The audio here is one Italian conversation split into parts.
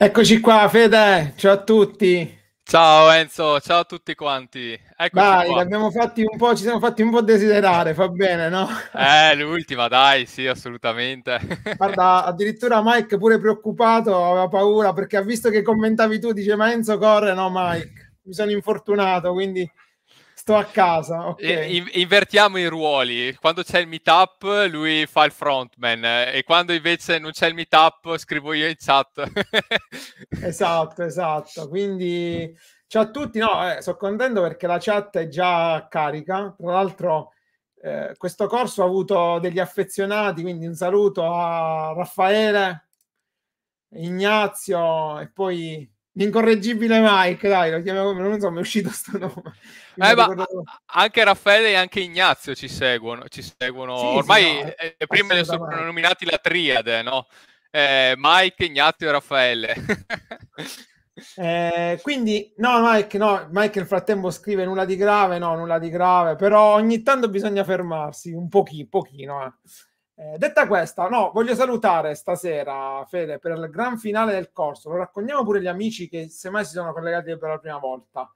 Eccoci qua, Fede, ciao a tutti. Ciao Enzo, ciao a tutti quanti. Eccoci dai, Abbiamo fatti un po', ci siamo fatti un po' desiderare, va bene, no? Eh, l'ultima, dai, sì, assolutamente. Guarda, addirittura Mike pure preoccupato, aveva paura perché ha visto che commentavi tu, dice ma Enzo corre, no Mike, mi sono infortunato, quindi Sto a casa, okay. In- invertiamo i ruoli. Quando c'è il meetup, lui fa il frontman, e quando invece non c'è il meetup, scrivo io in chat. esatto, esatto. Quindi, ciao a tutti. No, eh, sono contento perché la chat è già carica. Tra l'altro, eh, questo corso ha avuto degli affezionati. Quindi, un saluto a Raffaele, Ignazio e poi L'incorreggibile Mike, dai, lo chiamiamo come, non so, mi è uscito sto nome. Eh, ricordo... anche Raffaele e anche Ignazio ci seguono, ci seguono. Sì, ormai sì, no, eh, eh prima li sono nominati la triade, no? Eh, Mike, Ignazio e Raffaele. Eh, quindi, no, Mike, no, Mike nel frattempo scrive nulla di grave, no, nulla di grave, però ogni tanto bisogna fermarsi un pochino, un pochino. Eh. Eh, detta questa, no, voglio salutare stasera Fede per il gran finale del corso. Lo raccogliamo pure agli amici che semmai si sono collegati per la prima volta.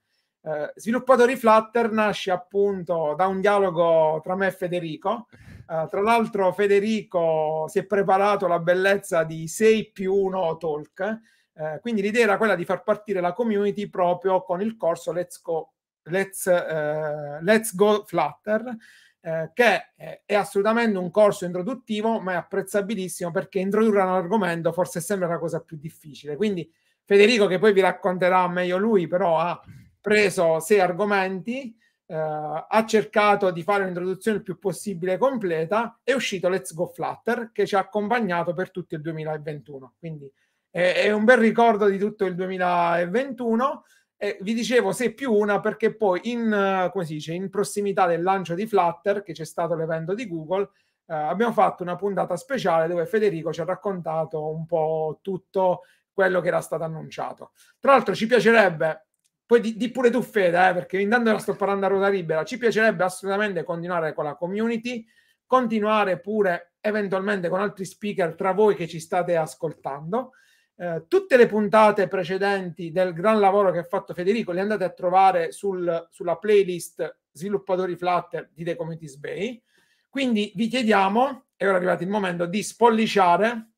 Eh, sviluppatori Flutter nasce appunto da un dialogo tra me e Federico. Eh, tra l'altro, Federico si è preparato la bellezza di 6 più 1 talk. Eh, quindi l'idea era quella di far partire la community proprio con il corso Let's Go, Let's, eh, Let's Go Flutter eh, che eh, è assolutamente un corso introduttivo, ma è apprezzabilissimo perché introdurre un argomento forse sembra la cosa più difficile. Quindi Federico, che poi vi racconterà meglio lui, però ha preso sei argomenti, eh, ha cercato di fare un'introduzione il più possibile completa, è uscito Let's Go Flutter che ci ha accompagnato per tutto il 2021. Quindi è, è un bel ricordo di tutto il 2021. E vi dicevo se più una perché poi in, eh, come si dice, in prossimità del lancio di Flutter, che c'è stato l'evento di Google, eh, abbiamo fatto una puntata speciale dove Federico ci ha raccontato un po' tutto quello che era stato annunciato. Tra l'altro ci piacerebbe, poi di, di pure tu Fede, eh, perché intanto la sto parlando a ruota libera, ci piacerebbe assolutamente continuare con la community, continuare pure eventualmente con altri speaker tra voi che ci state ascoltando. Eh, tutte le puntate precedenti del gran lavoro che ha fatto Federico le andate a trovare sul, sulla playlist sviluppatori Flutter di The Communities Bay. Quindi vi chiediamo, è ora arrivato il momento, di spolliciare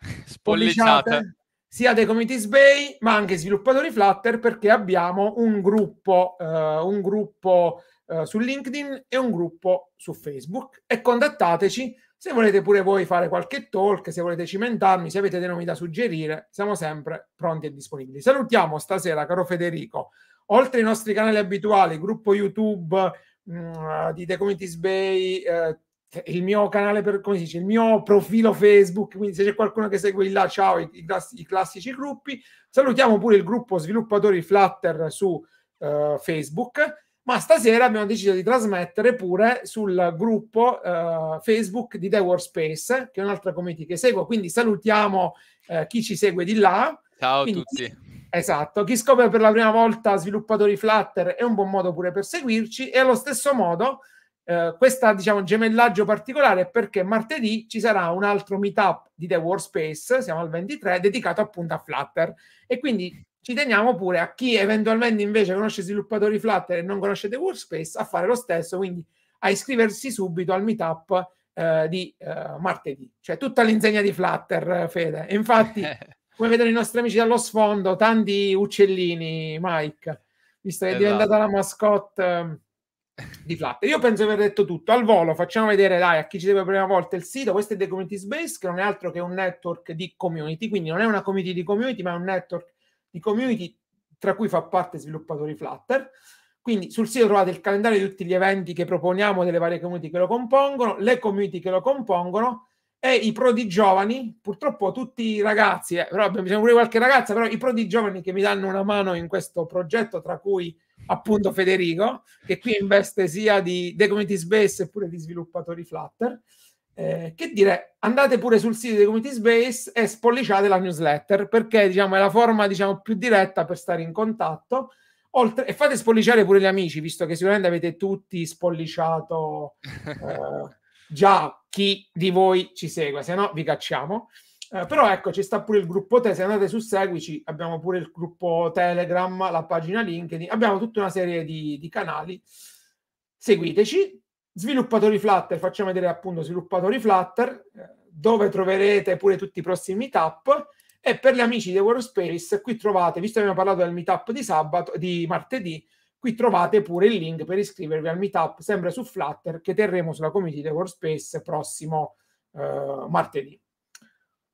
spolliciate sia The Communities Bay ma anche sviluppatori Flutter perché abbiamo un gruppo, eh, un gruppo eh, su LinkedIn e un gruppo su Facebook e contattateci se volete pure voi fare qualche talk, se volete cimentarmi, se avete dei nomi da suggerire, siamo sempre pronti e disponibili. Salutiamo stasera, caro Federico, oltre ai nostri canali abituali, gruppo YouTube mh, mm, di The Communities Bay, eh, il mio canale per come si dice, il mio profilo Facebook. Quindi, se c'è qualcuno che segue là, ciao, i, i, class- i classici gruppi. Salutiamo pure il gruppo sviluppatori Flutter su uh, Facebook ma stasera abbiamo deciso di trasmettere pure sul gruppo eh, Facebook di The Workspace, che è un'altra community che seguo, quindi salutiamo eh, chi ci segue di là. Ciao a tutti. Esatto, chi scopre per la prima volta sviluppatori Flutter è un buon modo pure per seguirci e allo stesso modo eh, questa diciamo gemellaggio particolare perché martedì ci sarà un altro meetup di The Workspace, siamo al 23, dedicato appunto a Flutter e quindi ci teniamo pure a chi eventualmente invece conosce sviluppatori Flutter e non conoscete Workspace a fare lo stesso, quindi a iscriversi subito al meetup eh, di eh, martedì. Cioè tutta l'insegna di Flutter, Fede. E infatti, come vedono i nostri amici dallo sfondo, tanti uccellini, Mike, visto che è esatto. diventata la mascotte ehm, di Flutter. Io penso di aver detto tutto. Al volo facciamo vedere, dai, a chi ci deve per la prima volta il sito. Questo è The Community Space, che non è altro che un network di community, quindi non è una community di community, ma è un network di community tra cui fa parte sviluppatori Flutter. Quindi sul sito trovate il calendario di tutti gli eventi che proponiamo delle varie community che lo compongono, le community che lo compongono e i prodi giovani, purtroppo tutti i ragazzi, eh, però abbiamo pure qualche ragazza, però i prodi giovani che mi danno una mano in questo progetto, tra cui appunto Federico, che qui investe sia di The Community Space e pure di sviluppatori Flutter eh, che dire, andate pure sul sito di Community Space e spolliciate la newsletter perché diciamo, è la forma diciamo, più diretta per stare in contatto. Oltre, e fate spolliciare pure gli amici, visto che sicuramente avete tutti spolliciato eh, già chi di voi ci segue, se no vi cacciamo. Eh, però ecco, ci sta pure il gruppo Te, se andate su Seguici, abbiamo pure il gruppo Telegram, la pagina LinkedIn, abbiamo tutta una serie di, di canali. Seguiteci, Sviluppatori Flutter, facciamo vedere appunto sviluppatori Flutter, eh, dove troverete pure tutti i prossimi meetup. E per gli amici di Workspace, qui trovate, visto che abbiamo parlato del meetup di sabato, di martedì, qui trovate pure il link per iscrivervi al meetup, sempre su Flutter, che terremo sulla community di Workspace prossimo eh, martedì.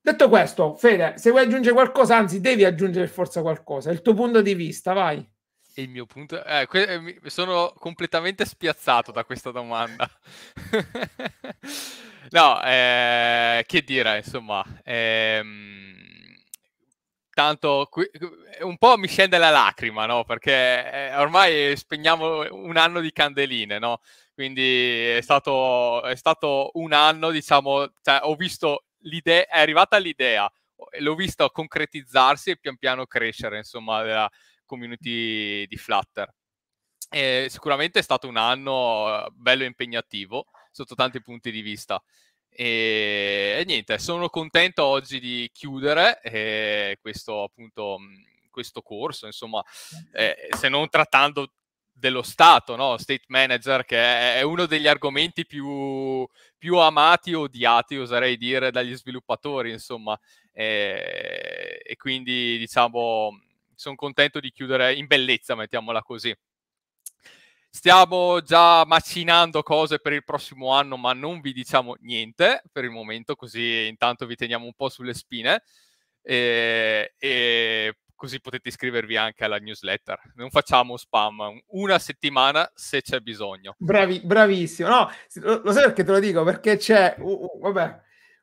Detto questo, Fede, se vuoi aggiungere qualcosa, anzi devi aggiungere forza qualcosa, il tuo punto di vista, vai il mio punto... Eh, que- eh, sono completamente spiazzato da questa domanda. no, eh, che dire, insomma... Ehm tanto un po' mi scende la lacrima, no? Perché eh, ormai spegniamo un anno di candeline, no? Quindi è stato, è stato un anno, diciamo, cioè, ho visto l'idea, è arrivata l'idea, l'ho visto concretizzarsi e pian piano crescere, insomma, della, community di Flutter. E sicuramente è stato un anno eh, bello impegnativo sotto tanti punti di vista. E, e niente, sono contento oggi di chiudere eh, questo appunto mm, questo corso, insomma, eh, se non trattando dello Stato, no? State Manager, che è uno degli argomenti più, più amati o odiati, oserei dire, dagli sviluppatori, insomma. Eh, e quindi, diciamo, sono contento di chiudere in bellezza, mettiamola così. Stiamo già macinando cose per il prossimo anno, ma non vi diciamo niente per il momento, così intanto vi teniamo un po' sulle spine e, eh, e così potete iscrivervi anche alla newsletter. Non facciamo spam, una settimana se c'è bisogno. Bravi, bravissimo. No, lo, lo sai perché te lo dico? Perché c'è, uh, uh, vabbè,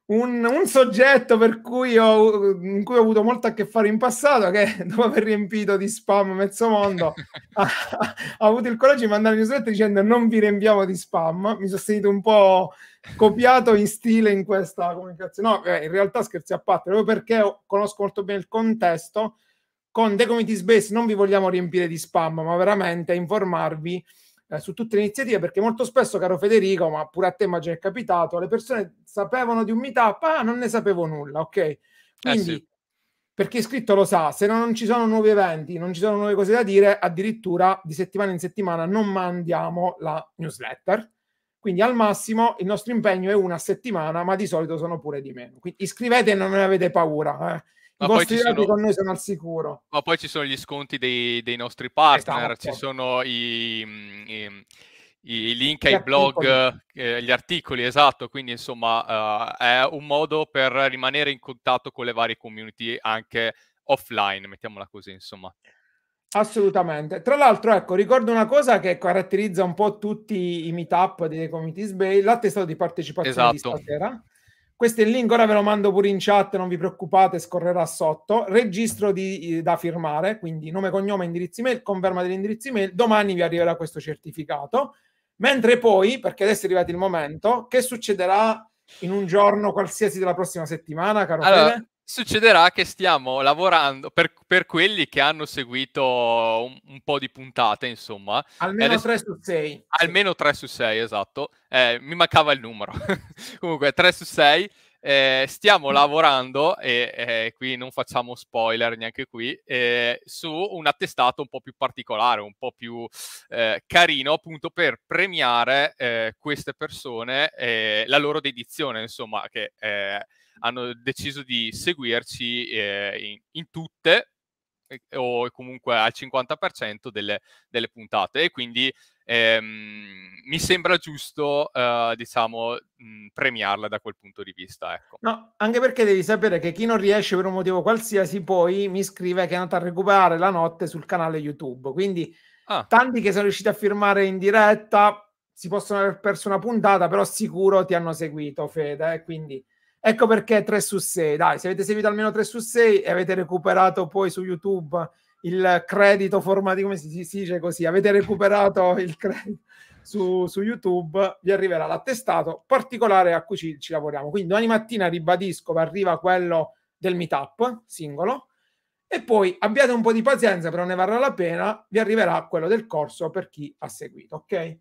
un, un, soggetto per cui ho, in cui ho avuto molto a che fare in passato, che dopo aver riempito di spam mezzo mondo, ha, ha, avuto il coraggio di mandare una newsletter dicendo non vi riempiamo di spam. Mi sono sentito un po' copiato in stile in questa comunicazione. No, eh, in realtà scherzi a parte, proprio perché conosco molto bene il contesto. Con The Community Space non vi vogliamo riempire di spam, ma veramente informarvi eh, su tutte le iniziative, perché molto spesso, caro Federico, ma pure a te immagino è capitato, le persone sapevano di un meetup, ah, non ne sapevo nulla, ok? Eh, Quindi, eh sì. per chi è iscritto lo sa, se non ci sono nuovi eventi, non ci sono nuove cose da dire, addirittura di settimana in settimana non mandiamo la newsletter. Quindi al massimo il nostro impegno è una settimana, ma di solito sono pure di meno. Quindi iscrivete e non ne avete paura. Eh. Ma I vostri dati sono... con noi sono al sicuro. Ma poi ci sono gli sconti dei, dei nostri partner, esatto. ci sono i, mm, i, i link gli ai articoli. blog, eh, gli articoli, esatto. Quindi insomma uh, è un modo per rimanere in contatto con le varie community anche offline, mettiamola così insomma. Assolutamente. Tra l'altro, ecco, ricordo una cosa che caratterizza un po' tutti i meetup dei Committees Bay, l'attestato di partecipazione esatto. di stasera questo è il link, ora ve lo mando pure in chat, non vi preoccupate, scorrerà sotto. Registro di, eh, da firmare, quindi nome, cognome, indirizzo email, conferma dell'indirizzo email. Domani vi arriverà questo certificato. Mentre poi, perché adesso è arrivato il momento, che succederà in un giorno qualsiasi della prossima settimana, caro allora, Fede? succederà che stiamo lavorando per, per quelli che hanno seguito un, un, po' di puntate, insomma. Almeno adesso, 3 su 6. Almeno 3 su 6, esatto. Eh, mi mancava il numero. Comunque, 3 su 6. Eh, stiamo lavorando, e eh, qui non facciamo spoiler neanche qui, eh, su un attestato un po' più particolare, un po' più eh, carino, appunto per premiare eh, queste persone, la loro dedizione, insomma, che hanno deciso di seguirci eh, in, in, tutte o comunque al 50% delle, delle puntate e quindi ehm, mi sembra giusto eh, diciamo mh, mm, premiarla da quel punto di vista ecco. no, anche perché devi sapere che chi non riesce per un motivo qualsiasi poi mi scrive che è andato a recuperare la notte sul canale youtube quindi ah. tanti che sono riusciti a firmare in diretta si possono aver perso una puntata, però sicuro ti hanno seguito, Fede. Eh? Quindi Ecco perché 3 su 6. Dai, se avete seguito almeno 3 su 6 e avete recuperato poi su YouTube il credito formativo, come si, si, dice così, avete recuperato il credito su, su YouTube, vi arriverà l'attestato particolare a cui ci, ci lavoriamo. Quindi domani mattina, ribadisco, vi arriva quello del meetup singolo e poi abbiate un po' di pazienza, però ne varrà la pena, vi arriverà quello del corso per chi ha seguito, ok?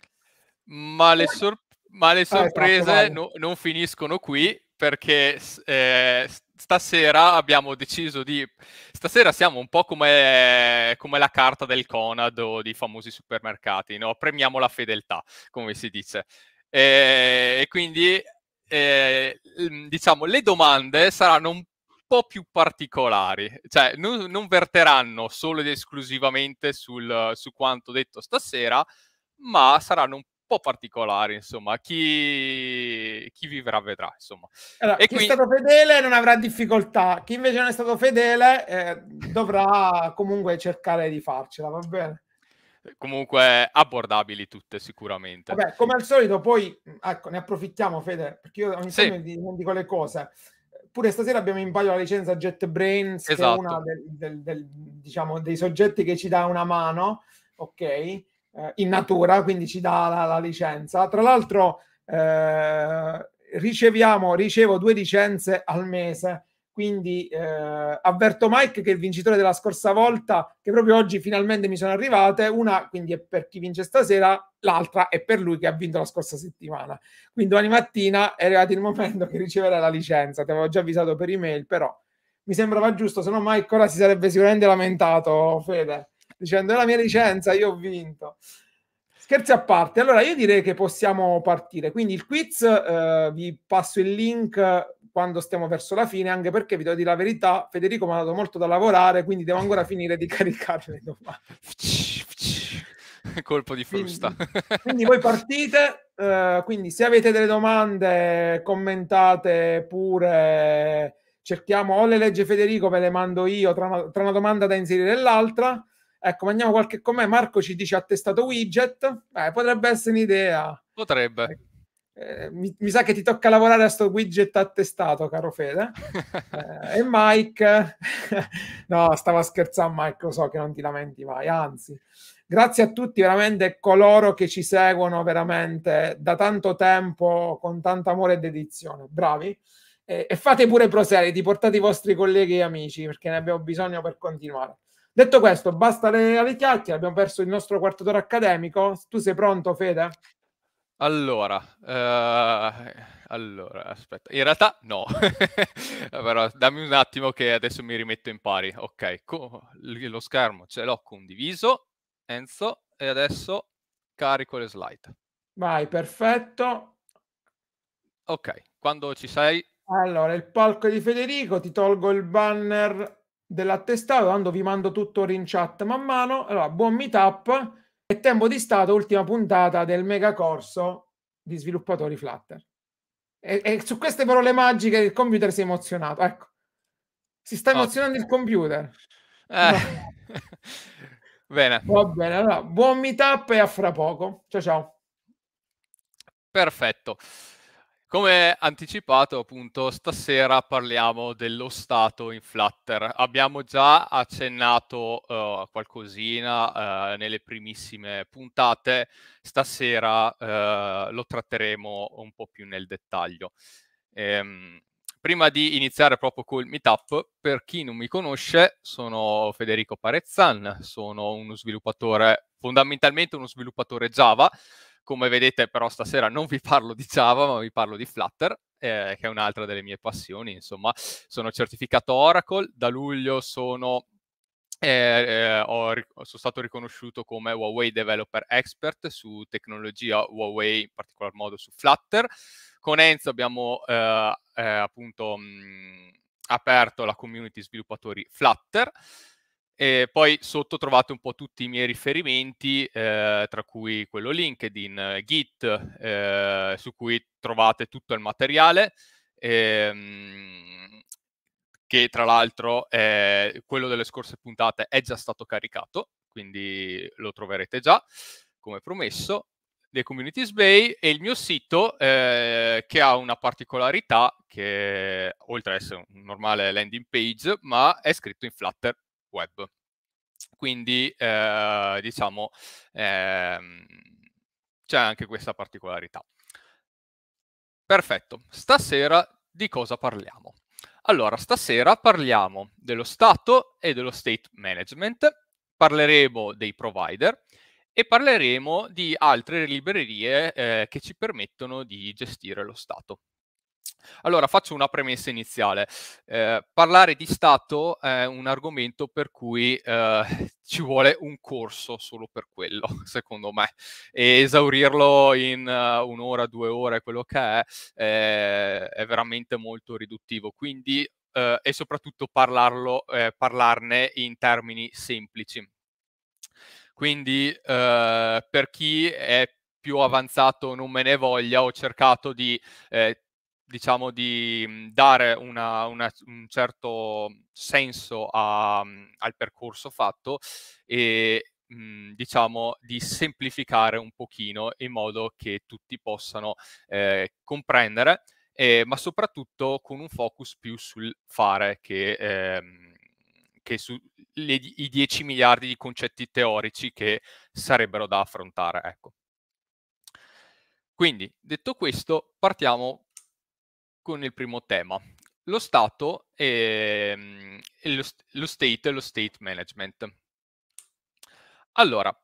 Ma le, eh, sor- ma le esatto, sorprese ah, esatto, no, non finiscono qui perché eh, stasera abbiamo deciso di... Stasera siamo un po' come, come la carta del Conad o dei famosi supermercati, no? Premiamo la fedeltà, come si dice. E, eh, e quindi, eh, diciamo, le domande saranno un po' più particolari, cioè non, non verteranno solo ed esclusivamente sul, su quanto detto stasera, ma saranno un po' particolare, insomma, chi, chi vivrà vedrà, insomma. Allora, e chi quindi... è stato fedele non avrà difficoltà, chi invece non è stato fedele eh, dovrà comunque cercare di farcela, va bene? Eh, comunque abbordabili tutte sicuramente. Vabbè, come al solito poi, ecco, ne approfittiamo Fede, perché io ogni sì. mi dico le cose pure stasera abbiamo in palio la licenza JetBrains, esatto. che è uno esatto. diciamo, dei soggetti che ci dà una mano, ok? eh, in natura, quindi ci dà la, la licenza. Tra l'altro eh, riceviamo, ricevo due licenze al mese, quindi eh, avverto Mike che è il vincitore della scorsa volta, che proprio oggi finalmente mi sono arrivate, una quindi è per chi vince stasera, l'altra è per lui che ha vinto la scorsa settimana. Quindi domani mattina è arrivato il momento che riceverà la licenza, ti avevo già avvisato per email, però mi sembrava giusto, se no Mike ora si sarebbe sicuramente lamentato, Fede dicendo è la mia licenza, io ho vinto. Scherzi a parte, allora io direi che possiamo partire. Quindi il quiz, eh, vi passo il link quando stiamo verso la fine, anche perché vi devo dire la verità, Federico mi ha dato molto da lavorare, quindi devo ancora finire di caricare le domande. Colpo di frusta. Quindi, quindi voi partite, eh, quindi se avete delle domande commentate pure, cerchiamo o le legge Federico, ve le mando io tra una, tra una domanda da inserire e l'altra Ecco, mandiamo qualche commento. Marco ci dice attestato widget. Beh, potrebbe essere un'idea. Potrebbe. Eh, mi, mi, sa che ti tocca lavorare a sto widget attestato, caro Fede. Eh, e Mike, no, stavo scherzando, Mike, lo so che non ti lamenti mai, anzi. Grazie a tutti, veramente coloro che ci seguono veramente da tanto tempo, con tanto amore e dedizione. Bravi. Eh, e fate pure proseliti, portate i vostri colleghi e amici perché ne abbiamo bisogno per continuare. Detto questo, basta le, le chiacchiere, abbiamo perso il nostro quarto d'ora accademico. Tu sei pronto, Fede? Allora, uh, allora, aspetta, in realtà no, però dammi un attimo che adesso mi rimetto in pari. Ok, co- lo schermo ce l'ho condiviso, Enzo, e adesso carico le slide. Vai, perfetto. Ok, quando ci sei. Allora, il palco di Federico, ti tolgo il banner dell'attestato, tanto vi mando tutto in chat man mano. Allora, buon meetup e tempo di stato, ultima puntata del mega corso di sviluppatori Flutter. E, e su queste parole magiche il computer si è emozionato, ecco. Si sta ah. emozionando Ottimo. il computer. Eh. bene. Va bene, allora, buon meetup e a fra poco. Ciao ciao. Perfetto. Come anticipato, appunto, stasera parliamo dello stato in Flutter. Abbiamo già accennato uh, qualcosina uh, nelle primissime puntate, stasera uh, lo tratteremo un po' più nel dettaglio. Ehm, prima di iniziare proprio col meetup, per chi non mi conosce, sono Federico Parezzan, sono uno sviluppatore, fondamentalmente uno sviluppatore Java, come vedete però stasera non vi parlo di Java, ma vi parlo di Flutter, eh, che è un'altra delle mie passioni, insomma. Sono certificato Oracle, da luglio sono eh, eh, ho, sono stato riconosciuto come Huawei Developer Expert su tecnologia Huawei, in particolar modo su Flutter. Con Enzo abbiamo eh, eh appunto mh, mm, aperto la community sviluppatori Flutter. E poi sotto trovate un po' tutti i miei riferimenti, eh, tra cui quello LinkedIn, Git, eh, su cui trovate tutto il materiale, ehm, che tra l'altro eh, quello delle scorse puntate è già stato caricato, quindi lo troverete già, come promesso dei Communities Bay e il mio sito eh, che ha una particolarità che oltre ad essere un normale landing page ma è scritto in Flutter web. Quindi eh, diciamo ehm, c'è anche questa particolarità. Perfetto, stasera di cosa parliamo? Allora, stasera parliamo dello Stato e dello State Management, parleremo dei provider e parleremo di altre librerie eh, che ci permettono di gestire lo Stato. Allora, faccio una premessa iniziale. Eh, parlare di Stato è un argomento per cui eh, ci vuole un corso solo per quello, secondo me. E esaurirlo in uh, un'ora, due ore, quello che è, eh, è veramente molto riduttivo. Quindi, eh, e soprattutto parlarlo, eh, parlarne in termini semplici. Quindi, per chi è più avanzato non me ne voglia, ho cercato di eh, diciamo, di mhmm, dare una, una, un certo senso a, mhmm, al percorso fatto e mhmm, diciamo di semplificare un pochino in modo che tutti possano eh, comprendere, eh, ma soprattutto con un focus più sul fare che, ehm, che sui 10 miliardi di concetti teorici che sarebbero da affrontare. Ecco. Quindi, detto questo, partiamo con il primo tema. Lo Stato e, e lo, lo State e lo State Management. Allora,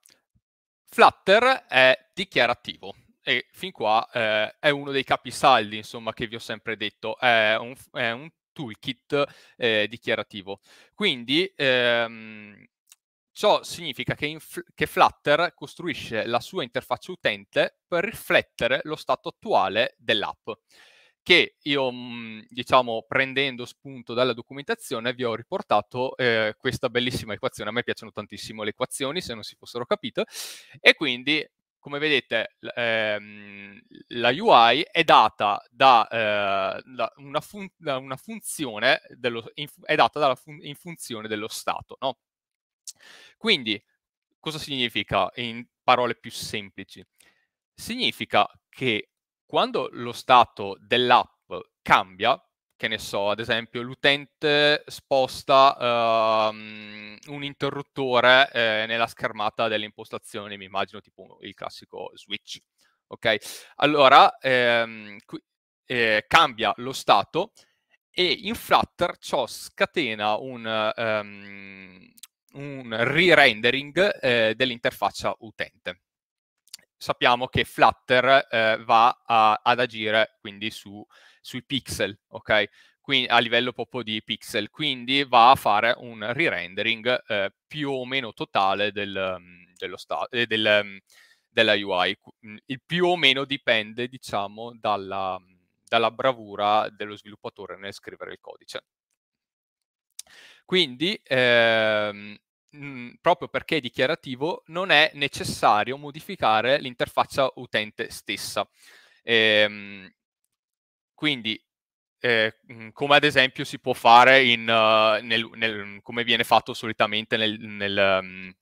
Flutter è dichiarativo e fin qua eh, è uno dei capisaldi, insomma, che vi ho sempre detto, è un, è un toolkit eh, dichiarativo. Quindi ehm, ciò significa che, che, Flutter costruisce la sua interfaccia utente per riflettere lo stato attuale dell'app che io, mm, diciamo, prendendo spunto dalla documentazione, vi ho riportato eh, questa bellissima equazione. A me piacciono tantissimo le equazioni, se non si fossero capite. E quindi, come vedete, ehm, la UI è data da, eh, da, una, fun- da una, funzione, dello, in, è data fun- in funzione dello stato, no? Quindi, cosa significa in parole più semplici? Significa che quando lo stato dell'app cambia, che ne so, ad esempio l'utente sposta uh, un interruttore eh, nella schermata delle impostazioni, mi immagino tipo il classico switch, ok? Allora ehm, qui, eh, cambia lo stato e in Flutter ciò scatena un, um, un re-rendering eh, dell'interfaccia utente sappiamo che Flutter eh, va a, ad agire quindi su, sui pixel, ok? Quindi, a livello proprio di pixel, quindi va a fare un re-rendering eh, più o meno totale del, mm, dello sta- eh, del, mm, della UI. Mm, il più o meno dipende, diciamo, dalla, dalla bravura dello sviluppatore nel scrivere il codice. Quindi ehm, mh, mhmm, proprio perché è dichiarativo, non è necessario modificare l'interfaccia utente stessa. Ehm, quindi, eh, mhmm, come ad esempio si può fare in, uh, nel, nel, come viene fatto solitamente nel, nel um,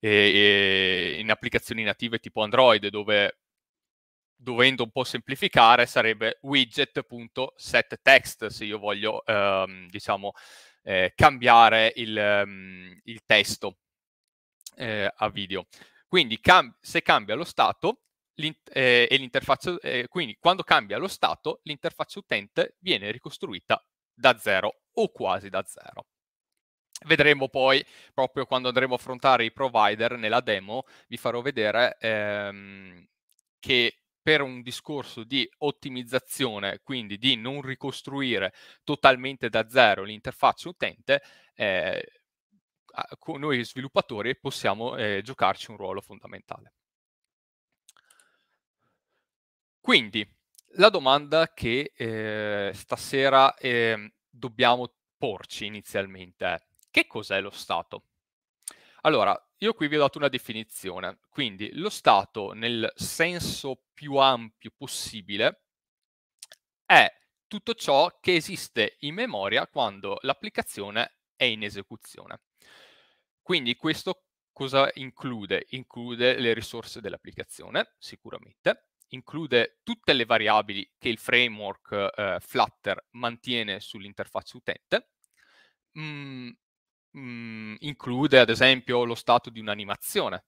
e, e in applicazioni native tipo Android, dove dovendo un po' semplificare sarebbe widget.setText se io voglio ehm, diciamo eh, cambiare il, um, il testo eh, a video. Quindi cam- se cambia lo stato, eh, e l'interfaccia, eh, quindi quando cambia lo stato, l'interfaccia utente viene ricostruita da zero o quasi da zero. Vedremo poi, proprio quando andremo a affrontare i provider nella demo, vi farò vedere ehm, che per un discorso di ottimizzazione, quindi di non ricostruire totalmente da zero l'interfaccia utente, eh, noi sviluppatori possiamo eh, giocarci un ruolo fondamentale. Quindi, la domanda che eh, stasera ehm, dobbiamo porci inizialmente è che cos'è lo Stato? Allora, io qui vi ho dato una definizione, quindi lo Stato nel senso più ampio possibile è tutto ciò che esiste in memoria quando l'applicazione è in esecuzione. Quindi questo cosa include? Include le risorse dell'applicazione, sicuramente, include tutte le variabili che il framework eh, Flutter mantiene sull'interfaccia utente, mm, mh, mm, include ad esempio lo stato di un'animazione,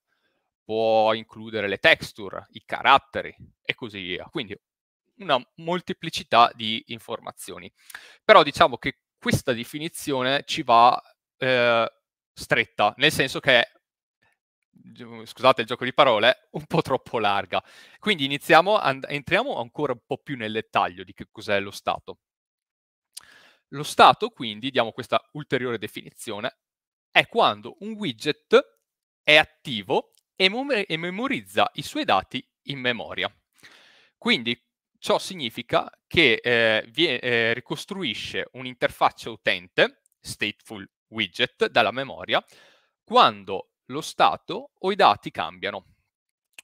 può includere le texture, i caratteri e così via. Quindi una molteplicità di informazioni. Però diciamo che questa definizione ci va eh, stretta, nel senso che scusate il gioco di parole, un po' troppo larga. Quindi iniziamo, and- entriamo ancora un po' più nel dettaglio di che cos'è lo stato. Lo stato, quindi, diamo questa ulteriore definizione, è quando un widget è attivo e, mem- e memorizza i suoi dati in memoria. Quindi ciò significa che eh, vi, eh, ricostruisce un'interfaccia utente, stateful widget, dalla memoria, quando lo stato o i dati cambiano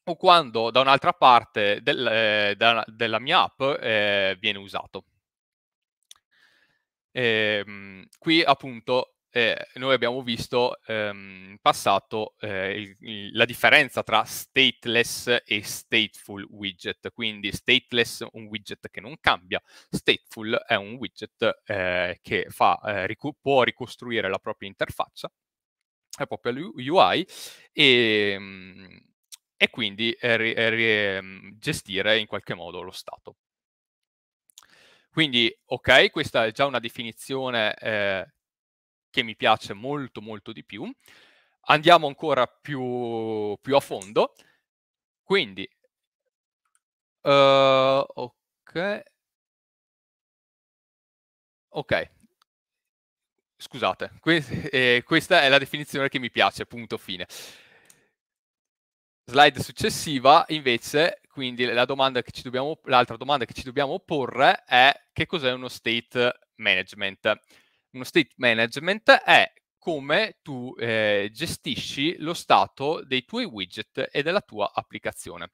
o quando da un'altra parte del, eh, da, della mia app eh, viene usato. Ehm, qui appunto eh, noi abbiamo visto ehm, in passato eh, il, la differenza tra stateless e stateful widget, quindi stateless è un widget che non cambia, stateful è un widget eh, che fa, eh, ricu- può ricostruire la propria interfaccia, la propria UI e, ehm, e quindi eh, eh, gestire in qualche modo lo stato. Quindi, ok, questa è già una definizione eh, che mi piace molto molto di più. Andiamo ancora più, più a fondo. Quindi, uh, ok. Ok, scusate, que eh, questa è la definizione che mi piace, punto fine. Slide successiva, invece, quindi la domanda dobbiamo, l'altra domanda che ci dobbiamo porre è che cos'è uno state management? Uno state management è come tu eh, gestisci lo stato dei tuoi widget e della tua applicazione.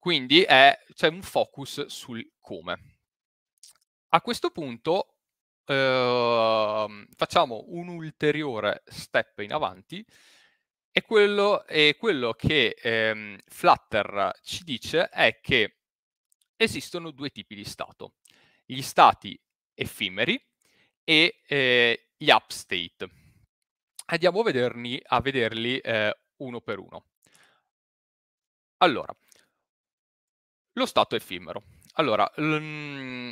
Quindi c'è cioè un focus sul come. A questo punto eh, facciamo un ulteriore step in avanti e quello, e quello che ehm, Flutter ci dice è che esistono due tipi di stato, gli stati effimeri e eh, gli up state. Andiamo a, vederli, a vederli eh, uno per uno. Allora, lo stato effimero. Allora, l- mm,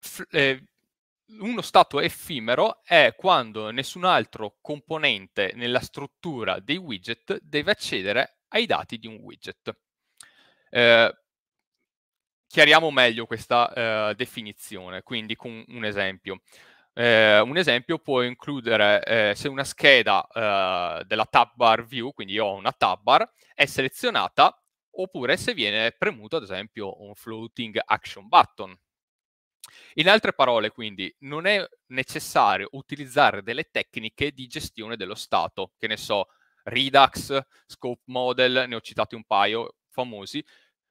f- eh, uno stato effimero è quando nessun altro componente nella struttura dei widget deve accedere ai dati di un widget. Eh, chiariamo meglio questa eh, definizione, quindi con un esempio. Eh, un esempio può includere eh, se una scheda eh, della tab bar view, quindi io ho una tab bar, è selezionata oppure se viene premuto ad esempio un floating action button, in altre parole, quindi, non è necessario utilizzare delle tecniche di gestione dello stato, che ne so, Redux, Scope Model, ne ho citati un paio famosi,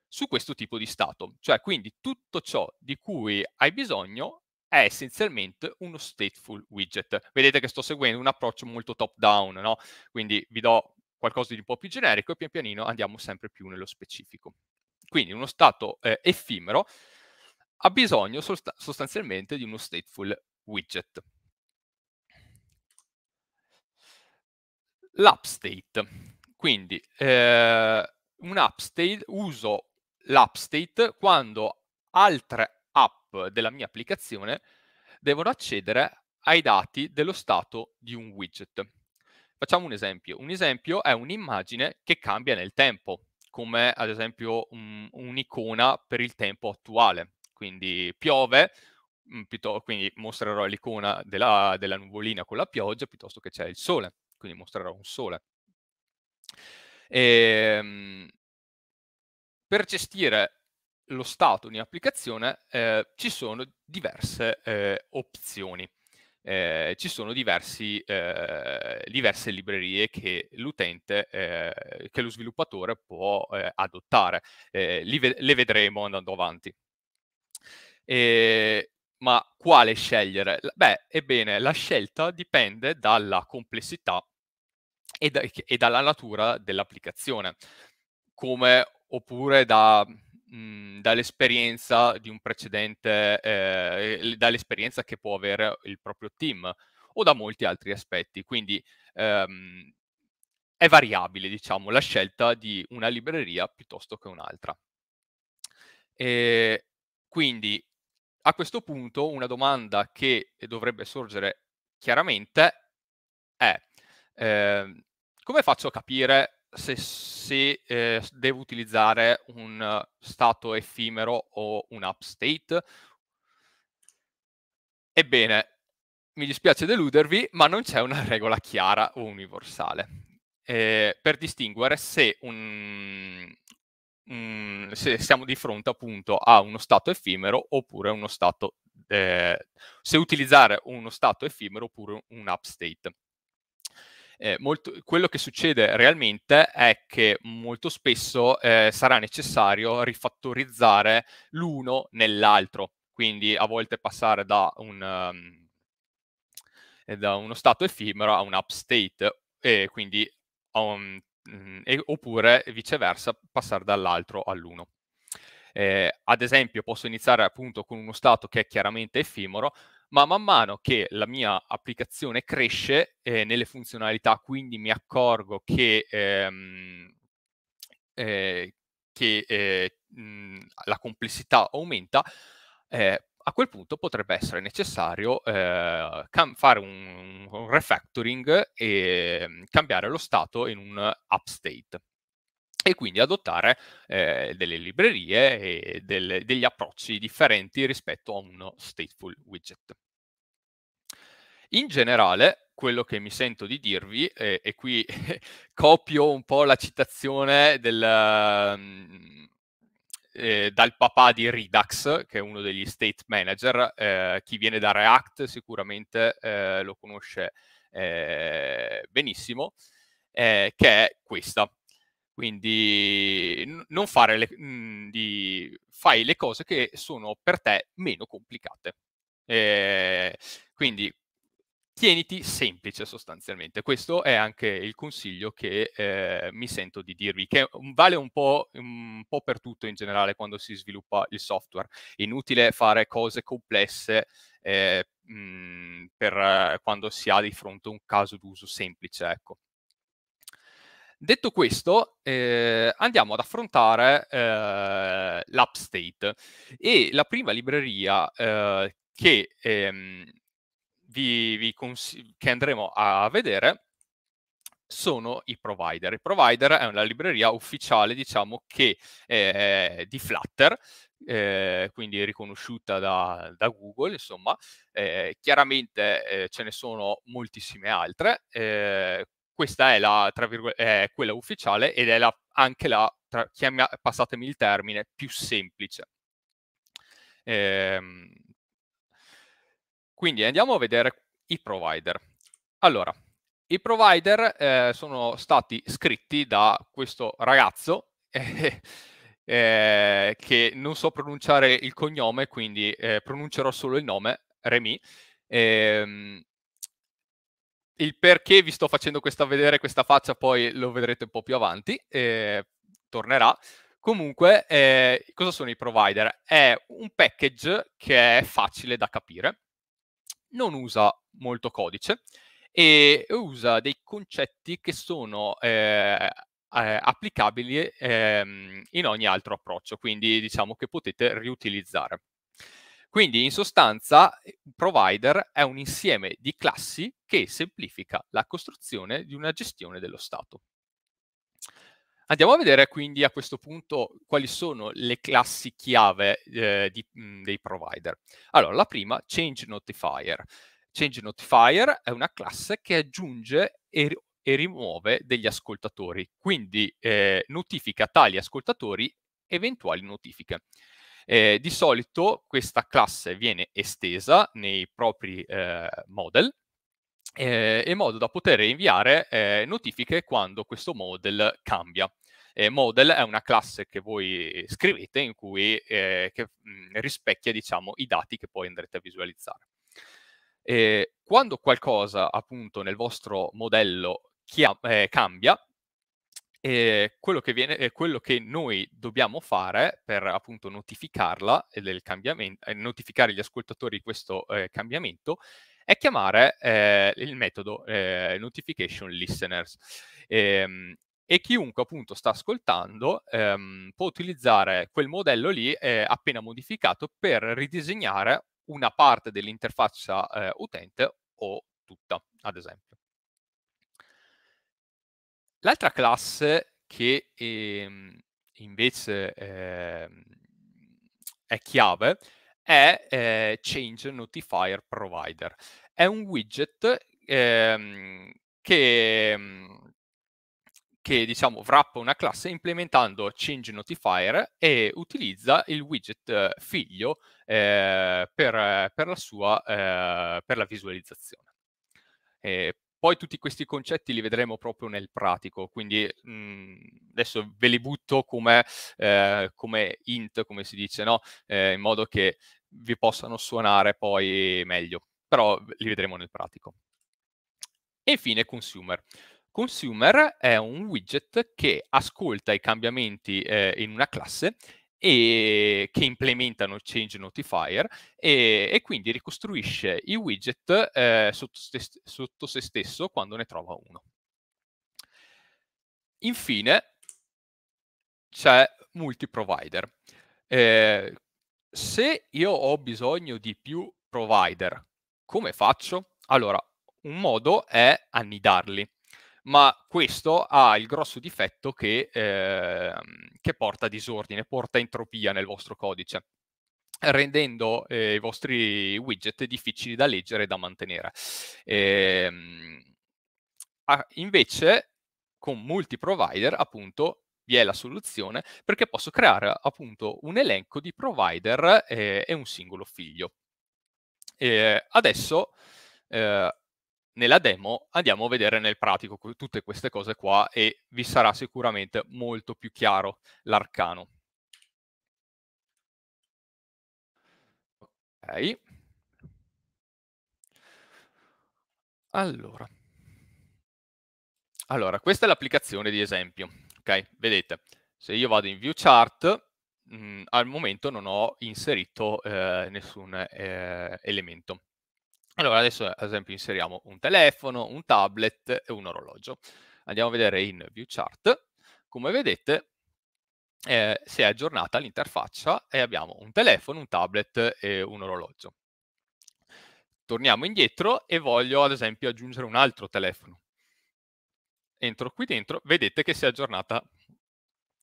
su questo tipo di stato. Cioè, quindi tutto ciò di cui hai bisogno è essenzialmente uno stateful widget. Vedete che sto seguendo un approccio molto top down, no? Quindi vi do qualcosa di un po' più generico e pian pianino andiamo sempre più nello specifico. Quindi uno stato eh, effimero ha bisogno sost- sostanzialmente di uno stateful widget. L'app Quindi eh, state, uso l'app quando altre app della mia applicazione devono accedere ai dati dello stato di un widget. Facciamo un esempio. Un esempio è un'immagine che cambia nel tempo, come ad esempio un, un'icona per il tempo attuale quindi piove, mh, mhmm, quindi mostrerò l'icona della, della nuvolina con la pioggia piuttosto che c'è il sole, quindi mostrerò un sole. E, ehm, per gestire lo stato di un'applicazione eh, ci sono diverse eh, opzioni, eh, ci sono diversi, eh, diverse librerie che l'utente, eh, che lo sviluppatore può eh, adottare. Ve le vedremo andando avanti. E, ehm, ma quale scegliere? Beh, ebbene, la scelta dipende dalla complessità e, da, e dalla natura dell'applicazione, come oppure da, mh, mhmm, dall'esperienza di un precedente, eh, dall'esperienza che può avere il proprio team o da molti altri aspetti. Quindi ehm, è variabile, diciamo, la scelta di una libreria piuttosto che un'altra. E ehm, quindi a questo punto una domanda che eh, dovrebbe sorgere chiaramente è eh, come faccio a capire se, se eh, devo utilizzare un eh, stato effimero o un upstate? Ebbene, mi dispiace deludervi, ma non c'è una regola chiara o universale eh, per distinguere se un, Mhmm, se siamo di fronte appunto a uno stato effimero oppure uno stato, eh, se utilizzare uno stato effimero oppure un upstate. Eh, molto, quello che succede realmente è che molto spesso eh, sarà necessario rifattorizzare l'uno nell'altro, quindi a volte passare da, un, um, da uno stato effimero a un upstate e quindi um, mh, mhmm, e, oppure viceversa passare dall'altro all'uno. Eh, ad esempio posso iniziare appunto con uno stato che è chiaramente effimero, ma man mano che la mia applicazione cresce eh, nelle funzionalità, quindi mi accorgo che, ehm, eh, che eh, mh, mhmm, la complessità aumenta, eh, a quel punto potrebbe essere necessario eh, cam- fare un, un, refactoring e mm, cambiare lo stato in un upstate e quindi adottare eh, delle librerie e del, degli approcci differenti rispetto a uno stateful widget. In generale, quello che mi sento di dirvi, eh, e qui copio un po' la citazione del... Um, eh, dal papà di Redux, che è uno degli state manager. Eh, chi viene da React sicuramente eh, lo conosce eh, benissimo, eh, che è questa. Quindi non fare le, mh, di, fai le cose che sono per te meno complicate. quindi tieniti semplice sostanzialmente. Questo è anche il consiglio che eh, mi sento di dirvi, che vale un po', un po', per tutto in generale quando si sviluppa il software. Inutile fare cose complesse eh, mh, mm, per eh, quando si ha di fronte un caso d'uso semplice, ecco. Detto questo, eh, andiamo ad affrontare eh, l'app e la prima libreria eh, che ehm, vi, vi cons- che andremo a vedere sono i provider. I provider è una libreria ufficiale, diciamo, che eh, di Flutter, eh, quindi riconosciuta da, da Google, insomma. Eh, chiaramente eh, ce ne sono moltissime altre. Eh, questa è, la, è, quella ufficiale ed è la, anche la, tra, chiamia, passatemi il termine, più semplice. Eh, quindi andiamo a vedere i provider. Allora, i provider eh, sono stati scritti da questo ragazzo eh, eh, che non so pronunciare il cognome, quindi eh, pronuncerò solo il nome, Remy. Ehm, il perché vi sto facendo questa, vedere questa faccia poi lo vedrete un po' più avanti, eh, tornerà. Comunque, eh, cosa sono i provider? È un package che è facile da capire non usa molto codice e usa dei concetti che sono eh, eh, applicabili ehm, in ogni altro approccio, quindi diciamo che potete riutilizzare. Quindi in sostanza provider è un insieme di classi che semplifica la costruzione di una gestione dello stato. Andiamo a vedere quindi a questo punto quali sono le classi chiave eh, di, mh, mhmm, dei provider. Allora, la prima, Change Notifier. Change Notifier è una classe che aggiunge e, e rimuove degli ascoltatori, quindi eh, notifica tali ascoltatori eventuali notifiche. Eh, di solito questa classe viene estesa nei propri eh, model eh, in modo da poter inviare eh, notifiche quando questo model cambia. Eh, model è una classe che voi scrivete in cui eh, che, mh, mm, rispecchia diciamo, i dati che poi andrete a visualizzare. quando qualcosa appunto nel vostro modello chia- eh, cambia, quello che, viene, quello, che noi dobbiamo fare per appunto notificarla del cambiamento, eh, notificare gli ascoltatori di questo cambiamento è chiamare eh, il metodo eh, notification listeners. E, ehm, e chiunque appunto sta ascoltando ehm, può utilizzare quel modello lì eh, appena modificato per ridisegnare una parte dell'interfaccia eh, utente o tutta, ad esempio. L'altra classe che ehm, invece ehm, è chiave è eh, Change Notifier Provider. È un widget ehm, che, mm, che diciamo wrappa una classe implementando Change Notifier e utilizza il widget eh, figlio eh, per, per, la sua eh, per la visualizzazione. E poi tutti questi concetti li vedremo proprio nel pratico, quindi mh, mm, adesso ve li butto come, eh, come int, come si dice, no? eh, in modo che vi possano suonare poi meglio, però li vedremo nel pratico. E infine consumer. Consumer è un widget che ascolta i cambiamenti eh, in una classe e che implementano il change notifier e, e quindi ricostruisce i widget eh, sotto, stes- sotto, se stesso quando ne trova uno. Infine c'è multiprovider. Eh, se io ho bisogno di più provider, come faccio? Allora, un modo è annidarli, ma questo ha il grosso difetto che, eh, che porta disordine, porta entropia nel vostro codice rendendo eh, i vostri widget difficili da leggere e da mantenere. E, ehm, invece, con multi provider, appunto, vi è la soluzione, perché posso creare appunto un elenco di provider eh, e un singolo figlio. E adesso eh, nella demo andiamo a vedere nel pratico tutte queste cose qua e vi sarà sicuramente molto più chiaro l'arcano. Ok. Allora. allora, questa è l'applicazione di esempio. Ok, vedete, se io vado in view chart, mh, mm, al momento non ho inserito eh, nessun eh, elemento. Allora adesso ad esempio inseriamo un telefono, un tablet e un orologio. Andiamo a vedere in view chart. Come vedete eh, si è aggiornata l'interfaccia e abbiamo un telefono, un tablet e un orologio. Torniamo indietro e voglio ad esempio aggiungere un altro telefono entro qui dentro, vedete che si è aggiornata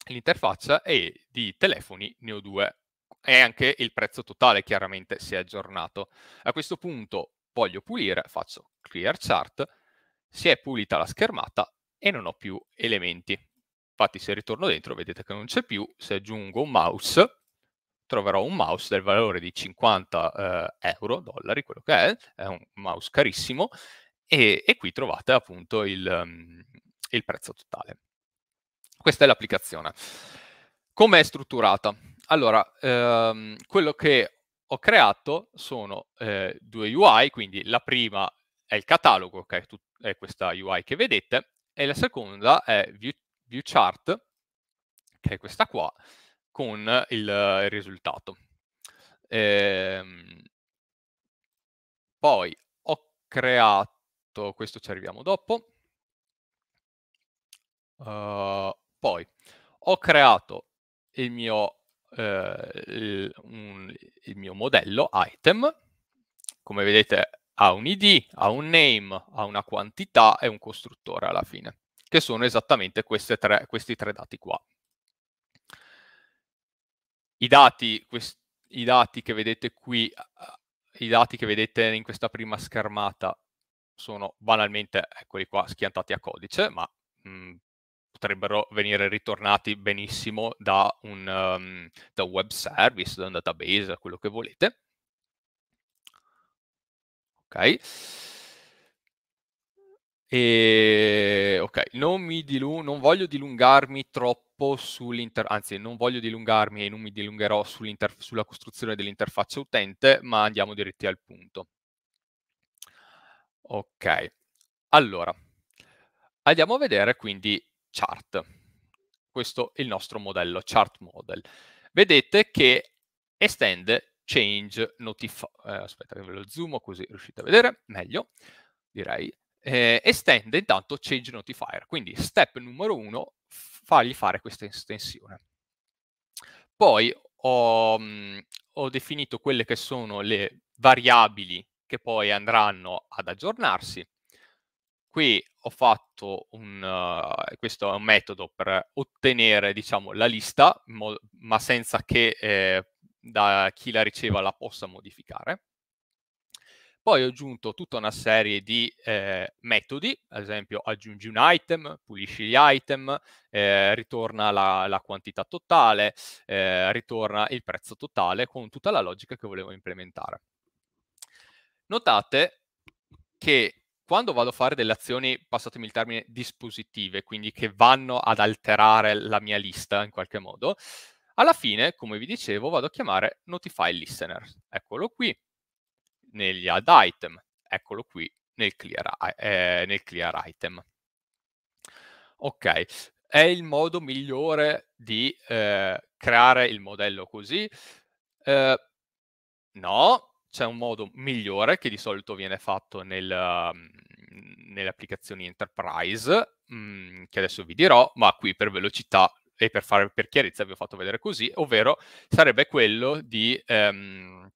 l'interfaccia e di telefoni ne ho due. E anche il prezzo totale chiaramente si è aggiornato. A questo punto voglio pulire, faccio clear chart, si è pulita la schermata e non ho più elementi. Infatti se ritorno dentro vedete che non c'è più, se aggiungo un mouse troverò un mouse del valore di 50 eh, euro, dollari, quello che è, è un mouse carissimo, e, e qui trovate appunto il, um, e il prezzo totale. Questa è l'applicazione. Come è strutturata? Allora, ehm, quello che ho creato sono eh, due UI, quindi la prima è il catalogo, che è, tut- è questa UI che vedete, e la seconda è view, view chart, che è questa qua, con il, il risultato. Ehm, poi ho creato, questo ci arriviamo dopo, Uh, poi ho creato il mio, eh, il, un, il mio modello item, come vedete ha un id, ha un name, ha una quantità e un costruttore alla fine, che sono esattamente tre, questi tre dati qua. I dati, quest, I dati, che vedete qui, uh, i dati che vedete in questa prima schermata sono banalmente, eccoli qua, schiantati a codice, ma mh, mhmm, potrebbero venire ritornati benissimo da un, um, da un web service, da un database, da quello che volete. Ok. E, ok, non, mi dilu- non, voglio dilungarmi troppo sull'inter... anzi non voglio dilungarmi e non mi dilungherò sulla costruzione dell'interfaccia utente, ma andiamo diretti al punto. Ok, allora, andiamo a vedere quindi chart. Questo è il nostro modello, chart model. Vedete che estende change notify. Eh, aspetta che ve lo zoom così riuscite a vedere meglio, direi. Eh, estende intanto change notifier, quindi step numero uno, fargli fare questa estensione. Poi ho, mh, mm, ho definito quelle che sono le variabili che poi andranno ad aggiornarsi qui ho fatto un, uh, questo è un metodo per ottenere diciamo, la lista, mo- ma senza che eh, da chi la riceva la possa modificare. Poi ho aggiunto tutta una serie di eh, metodi, ad esempio aggiungi un item, pulisci gli item, eh, ritorna la, la, quantità totale, eh, ritorna il prezzo totale con tutta la logica che volevo implementare. Notate che quando vado a fare delle azioni, passatemi il termine, dispositive, quindi che vanno ad alterare la mia lista in qualche modo, alla fine, come vi dicevo, vado a chiamare notify listener. Eccolo qui negli add item, eccolo qui nel clear, eh, nel clear item. Ok, è il modo migliore di eh, creare il modello così? Eh, no, c'è un modo migliore che di solito viene fatto nel, mhmm, nelle applicazioni enterprise, mh, mhmm, che adesso vi dirò, ma qui per velocità e per, fare, per chiarezza vi ho fatto vedere così, ovvero sarebbe quello di ehm,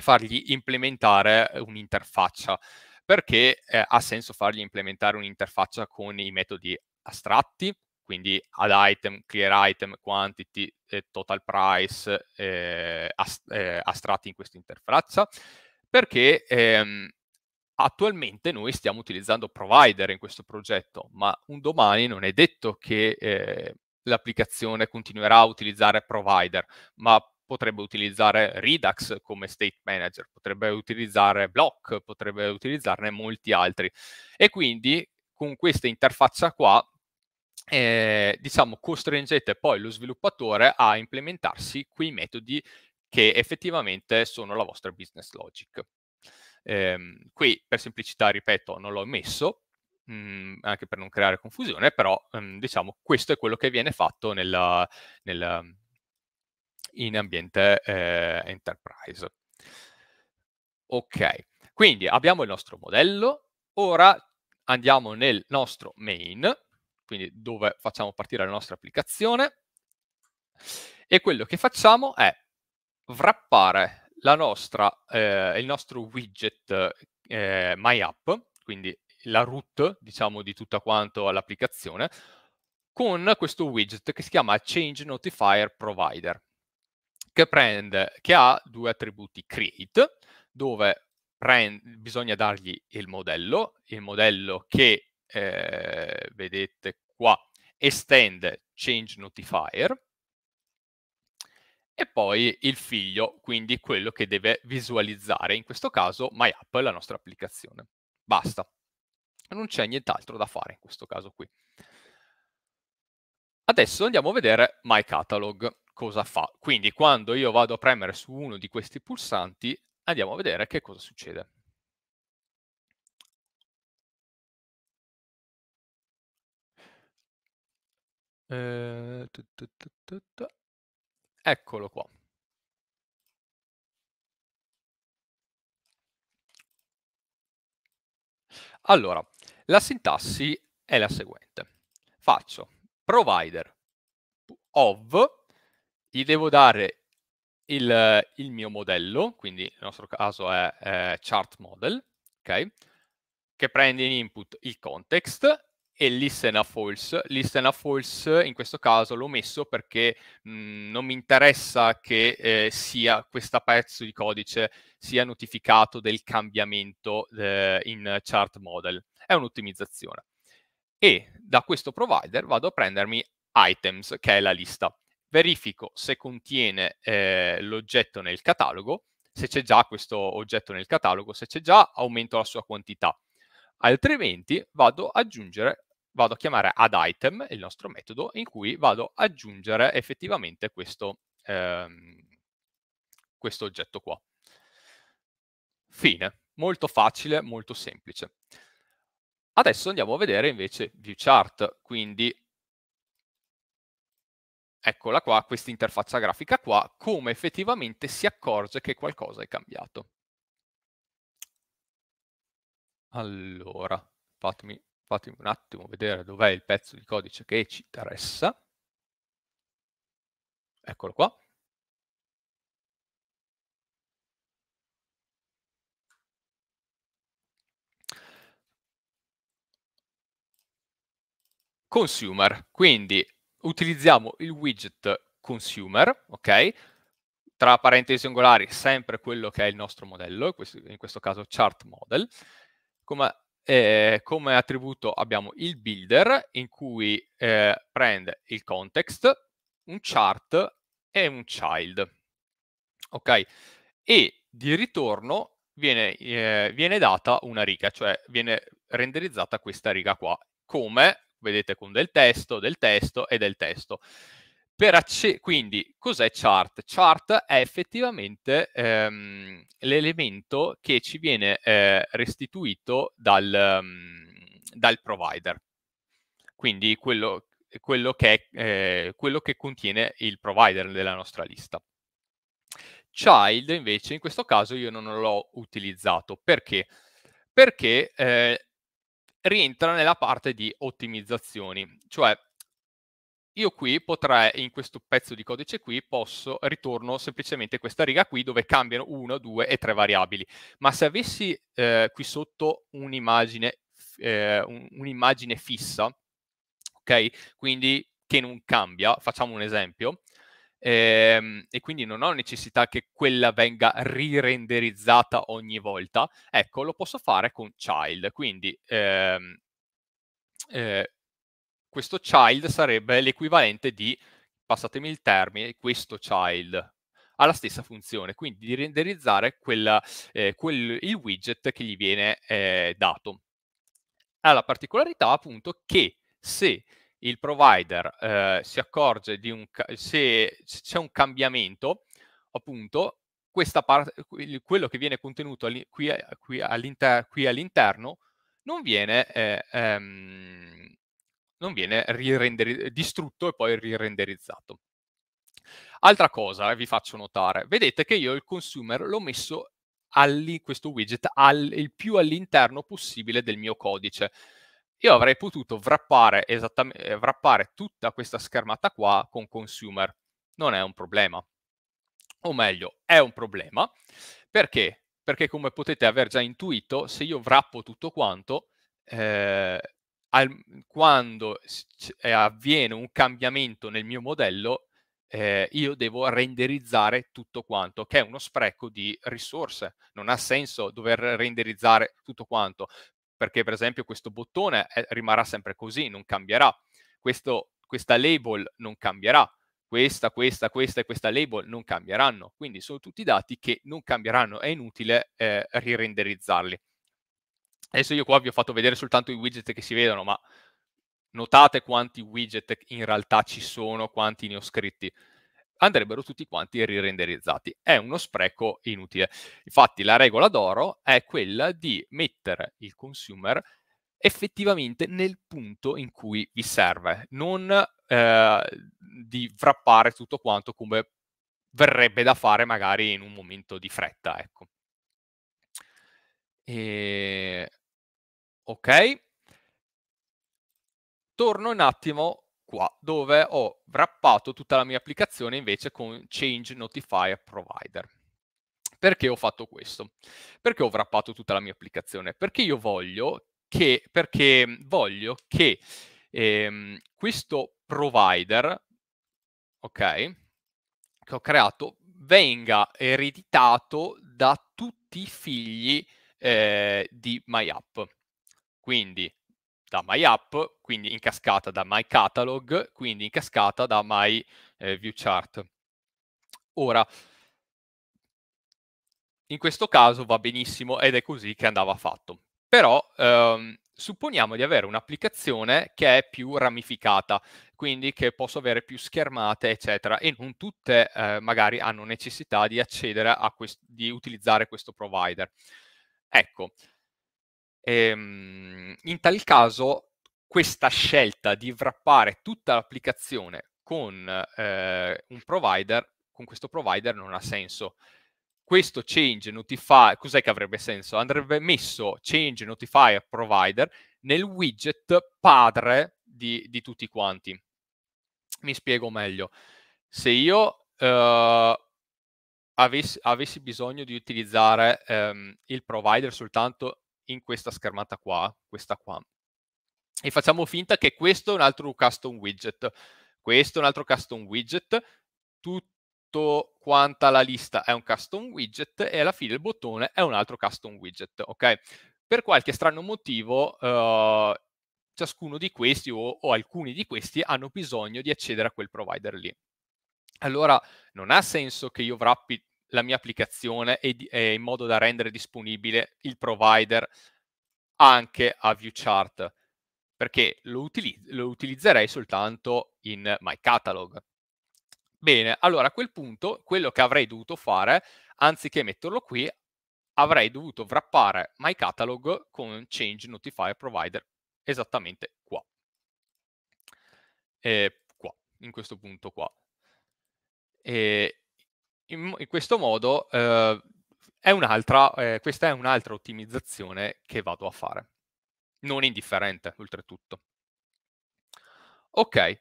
fargli implementare un'interfaccia, perché eh, ha senso fargli implementare un'interfaccia con i metodi astratti, quindi ad item, clear item, quantity, eh, total price eh, ast eh, astratti in questa interfaccia, perché ehm, attualmente noi stiamo utilizzando provider in questo progetto, ma un domani non è detto che eh, l'applicazione continuerà a utilizzare provider, ma potrebbe utilizzare Redux come state manager, potrebbe utilizzare Block, potrebbe utilizzarne molti altri. E quindi con questa interfaccia qua eh, diciamo, costringete poi lo sviluppatore a implementarsi quei metodi che effettivamente sono la vostra business logic. Eh, qui, per semplicità, ripeto, non l'ho messo, mh, mm, anche per non creare confusione, però mh, mm, diciamo, questo è quello che viene fatto nella, nella, in ambiente eh, enterprise. Ok, quindi abbiamo il nostro modello, ora andiamo nel nostro main, quindi dove facciamo partire la nostra applicazione, e quello che facciamo è wrappare nostra, eh, il nostro widget eh, MyApp, quindi la root, diciamo, di tutta quanto l'applicazione, con questo widget che si chiama Change Notifier Provider, che, prende, che ha due attributi create, dove prend, bisogna dargli il modello, il modello che eh, vedete qua, estende change notifier e poi il figlio, quindi quello che deve visualizzare, in questo caso MyApp, la nostra applicazione. Basta. Non c'è nient'altro da fare in questo caso qui. Adesso andiamo a vedere MyCatalog, cosa fa. Quindi quando io vado a premere su uno di questi pulsanti, andiamo a vedere che cosa succede. Ehm, Eccolo qua. Allora, la sintassi è la seguente. Faccio provider of, gli devo dare il, il mio modello, quindi nel nostro caso è eh, chart model, ok? Che prende in input il context e listen a false. Listen a false in questo caso l'ho messo perché mh, mhmm, non mi interessa che eh, sia questo pezzo di codice sia notificato del cambiamento eh, in chart model. È un'ottimizzazione. E da questo provider vado a prendermi items, che è la lista. Verifico se contiene eh, l'oggetto nel catalogo, se c'è già questo oggetto nel catalogo, se c'è già aumento la sua quantità altrimenti vado ad aggiungere vado a chiamare add item, il nostro metodo, in cui vado ad aggiungere effettivamente questo, ehm, questo oggetto qua. Fine. Molto facile, molto semplice. Adesso andiamo a vedere invece ViewChart, quindi eccola qua, questa interfaccia grafica qua, come effettivamente si accorge che qualcosa è cambiato. Allora, fatemi fatemi un attimo vedere dov'è il pezzo di codice che ci interessa. Eccolo qua. Consumer, quindi utilizziamo il widget consumer, ok? tra parentesi singolari sempre quello che è il nostro modello, in questo caso chart model, come eh, come attributo abbiamo il builder in cui eh, prende il context, un chart e un child. Ok? E di ritorno viene, eh, viene data una riga, cioè viene renderizzata questa riga qua, come vedete con del testo, del testo e del testo. Acce- quindi, cos'è chart? Chart è effettivamente ehm, l'elemento che ci viene eh, restituito dal, mm, dal, provider, quindi quello, quello, che, eh, quello che contiene il provider della nostra lista. Child invece in questo caso io non l'ho utilizzato perché? Perché eh, rientra nella parte di ottimizzazioni, cioè io qui potrei, in questo pezzo di codice qui, posso, ritorno semplicemente questa riga qui dove cambiano 1, 2 e 3 variabili. Ma se avessi eh, qui sotto un'immagine, eh, un'immagine fissa, ok? Quindi che non cambia, facciamo un esempio, ehm, e quindi non ho necessità che quella venga rirenderizzata ogni volta, ecco, lo posso fare con child, quindi... Ehm, eh, questo child sarebbe l'equivalente di, passatemi il termine, questo child ha la stessa funzione, quindi di renderizzare quella, eh, quel, il widget che gli viene eh, dato. Ha la particolarità appunto che se il provider eh, si accorge di un, se c'è un cambiamento, appunto, parte, quello che viene contenuto all qui, qui, all'inter qui, all'interno non viene eh, ehm, non viene eh, distrutto e poi rirenderizzato. Altra cosa, eh, vi faccio notare, vedete che io il consumer l'ho messo alli, questo widget al, il più all'interno possibile del mio codice. Io avrei potuto wrappare, eh, wrappare tutta questa schermata qua con consumer. Non è un problema. O meglio, è un problema perché? Perché come potete aver già intuito, se io wrappo tutto quanto, eh, al, quando eh, avviene un cambiamento nel mio modello, eh, io devo renderizzare tutto quanto, che è uno spreco di risorse. Non ha senso dover renderizzare tutto quanto, perché per esempio questo bottone è, eh, rimarrà sempre così, non cambierà. Questo, questa label non cambierà. Questa, questa, questa e questa label non cambieranno. Quindi sono tutti dati che non cambieranno, è inutile eh, rirenderizzarli. Adesso io qua vi ho fatto vedere soltanto i widget che si vedono, ma notate quanti widget in realtà ci sono, quanti ne ho scritti. Andrebbero tutti quanti rirenderizzati. È uno spreco inutile. Infatti la regola d'oro è quella di mettere il consumer effettivamente nel punto in cui vi serve, non eh, di frappare tutto quanto come verrebbe da fare magari in un momento di fretta, ecco. E Ok? Torno un attimo qua, dove ho wrappato tutta la mia applicazione invece con Change Notifier Provider. Perché ho fatto questo? Perché ho wrappato tutta la mia applicazione? Perché io voglio che, perché voglio che ehm, questo provider, ok, che ho creato, venga ereditato da tutti i figli eh, di MyApp quindi da My App, quindi in cascata da My Catalog, quindi in cascata da My eh, View Chart. Ora, in questo caso va benissimo ed è così che andava fatto. Però ehm, supponiamo di avere un'applicazione che è più ramificata, quindi che posso avere più schermate, eccetera, e non tutte eh, magari hanno necessità di accedere a questo, di utilizzare questo provider. Ecco, Ehm, in tal caso, questa scelta di wrappare tutta l'applicazione con eh, un provider, con questo provider non ha senso. Questo change notify, cos'è che avrebbe senso? Andrebbe messo change notify provider nel widget padre di, di tutti quanti. Mi spiego meglio. Se io eh, avessi, avessi, bisogno di utilizzare ehm, il provider soltanto in questa schermata qua, questa qua. E facciamo finta che questo è un altro custom widget, questo è un altro custom widget, tutto quanta la lista è un custom widget e alla fine il bottone è un altro custom widget, ok? Per qualche strano motivo eh, ciascuno di questi o, o alcuni di questi hanno bisogno di accedere a quel provider lì. Allora non ha senso che io wrappi la mia applicazione e, e in modo da rendere disponibile il provider anche a ViewChart perché lo, utilizz- lo, utilizzerei soltanto in MyCatalog. Bene, allora a quel punto quello che avrei dovuto fare, anziché metterlo qui, avrei dovuto wrappare MyCatalog Catalog con Change Notifier Provider esattamente qua. E eh, qua, in questo punto qua. E in, in questo modo eh, è eh, questa è un'altra ottimizzazione che vado a fare, non indifferente oltretutto. Ok,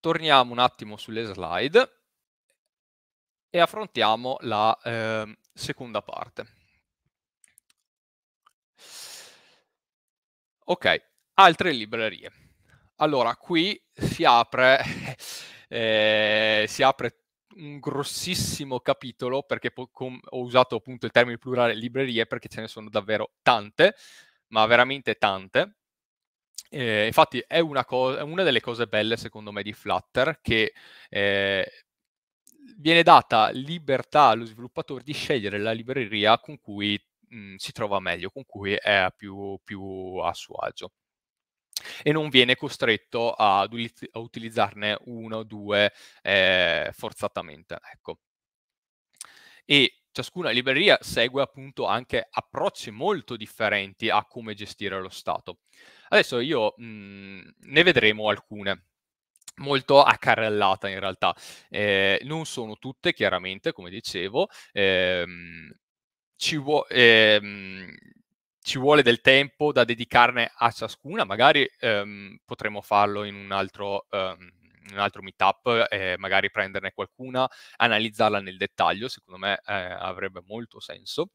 torniamo un attimo sulle slide e affrontiamo la eh, seconda parte. Ok, altre librerie. Allora, qui si apre eh, si apre un grossissimo capitolo, perché po- com- ho usato appunto il termine plurale librerie, perché ce ne sono davvero tante, ma veramente tante. Eh, infatti è una, co- una, delle cose belle secondo me di Flutter che eh, viene data libertà allo sviluppatore di scegliere la libreria con cui mh, mm, si trova meglio, con cui è più, più a suo agio e non viene costretto ad a utilizzarne uno o due eh, forzatamente. Ecco. E ciascuna libreria segue appunto anche approcci molto differenti a come gestire lo stato. Adesso io mh, mm, ne vedremo alcune. Molto a carrellata in realtà. Eh, non sono tutte, chiaramente, come dicevo. Ehm, ci vuo- ehm, ci vuole del tempo da dedicarne a ciascuna, magari ehm, potremo farlo in un altro, ehm, un altro meetup, eh, magari prenderne qualcuna, analizzarla nel dettaglio, secondo me eh, avrebbe molto senso.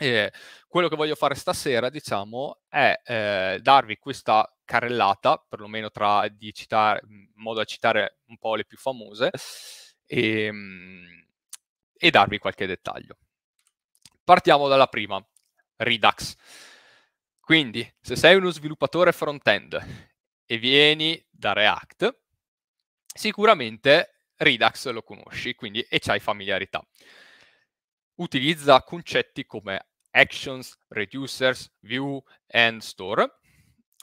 Eh, quello che voglio fare stasera, diciamo, è eh, darvi questa carrellata, perlomeno tra di citare, in modo da citare un po' le più famose, e, ehm, e darvi qualche dettaglio. Partiamo dalla prima. Redux. Quindi, se sei uno sviluppatore front-end e vieni da React, sicuramente Redux lo conosci quindi, e c'hai familiarità. Utilizza concetti come actions, reducers, view and store.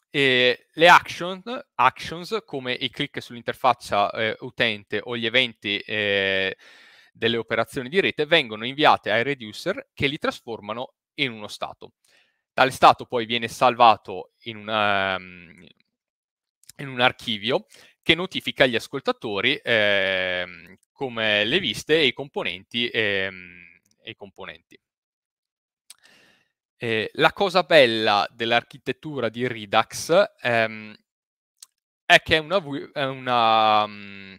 E le action, actions, come i click sull'interfaccia eh, utente o gli eventi eh, delle operazioni di rete, vengono inviate ai reducer che li trasformano in uno stato. Tale stato poi viene salvato in, una, ehm, in un archivio che notifica agli ascoltatori eh, come le viste e i componenti. Eh, e i componenti. Eh, la cosa bella dell'architettura di Redux ehm, è che è una, è, una, mhmm,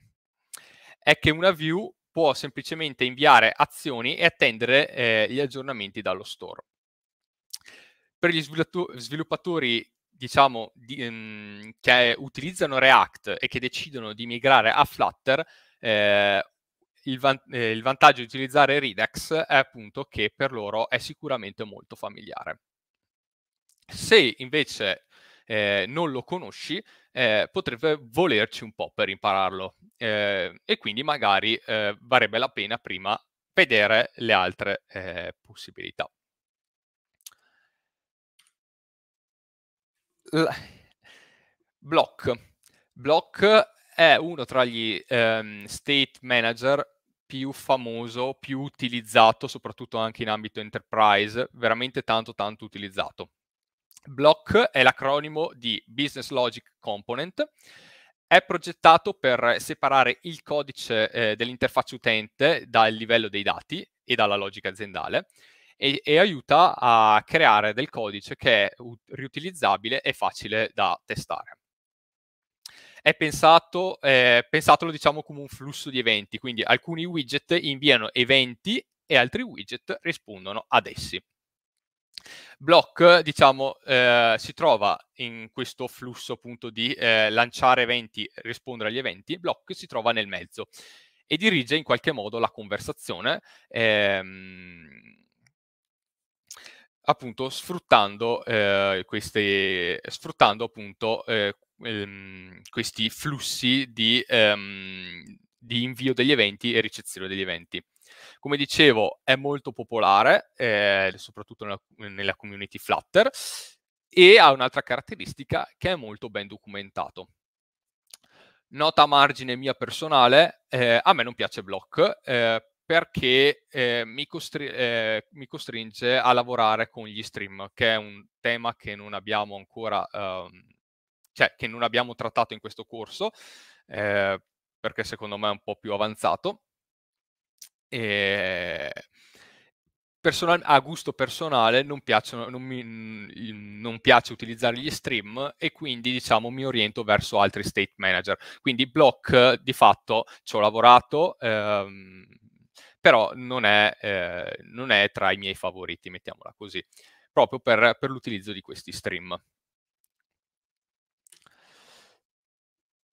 è che una view può semplicemente inviare azioni e attendere eh, gli aggiornamenti dallo store. Per gli sviluppatori diciamo, di, ehm, che utilizzano React e che decidono di migrare a Flutter, eh, il, van- eh, il, vantaggio di utilizzare Redux è appunto che per loro è sicuramente molto familiare. Se invece eh, non lo conosci, eh, potrebbe volerci un po' per impararlo eh, e quindi magari eh, varrebbe la pena prima vedere le altre eh, possibilità. L- Block. Block è uno tra gli ehm, state manager più famoso, più utilizzato, soprattutto anche in ambito enterprise, veramente tanto tanto utilizzato. Block è l'acronimo di Business Logic Component, è progettato per separare il codice eh, dell'interfaccia utente dal livello dei dati e dalla logica aziendale e, e aiuta a creare del codice che è riutilizzabile e facile da testare è pensato, eh, pensatelo diciamo come un flusso di eventi, quindi alcuni widget inviano eventi e altri widget rispondono ad essi. Block, diciamo, eh, si trova in questo flusso appunto di eh, lanciare eventi, rispondere agli eventi, Block si trova nel mezzo e dirige in qualche modo la conversazione, ehm, appunto sfruttando, eh, queste, sfruttando appunto eh, ehm, questi flussi di, ehm, di invio degli eventi e ricezione degli eventi. Come dicevo, è molto popolare, eh, soprattutto nella, nella community Flutter, e ha un'altra caratteristica che è molto ben documentato. Nota a margine mia personale, eh, a me non piace Block eh, perché eh, mi, costri eh, mi, costringe a lavorare con gli stream, che è un tema che non abbiamo ancora, ehm, cioè che non abbiamo trattato in questo corso, eh, perché secondo me è un po' più avanzato. E personal, a gusto personale non, non, mi, non, piace utilizzare gli stream e quindi diciamo mi oriento verso altri state manager. Quindi Block di fatto ci ho lavorato, ehm, però non è, eh, non è, tra i miei favoriti, mettiamola così, proprio per, per l'utilizzo di questi stream.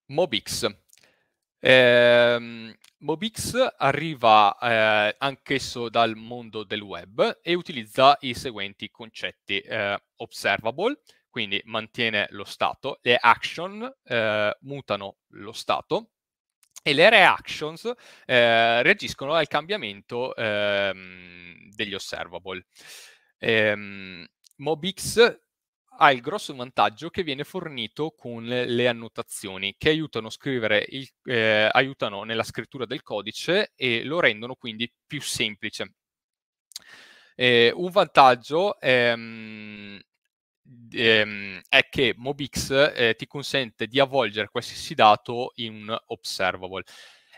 Mobix, eh, Mobix arriva eh, anch'esso dal mondo del web e utilizza i seguenti concetti eh, observable, quindi mantiene lo stato, le action eh, mutano lo stato e le reactions eh, reagiscono al cambiamento ehm, degli observable. Ehm, Mobix ha il grosso vantaggio che viene fornito con le annotazioni che aiutano, il, eh, aiutano nella scrittura del codice e lo rendono quindi più semplice. Eh, un vantaggio ehm, ehm, è che Mobix eh, ti consente di avvolgere qualsiasi dato in un observable.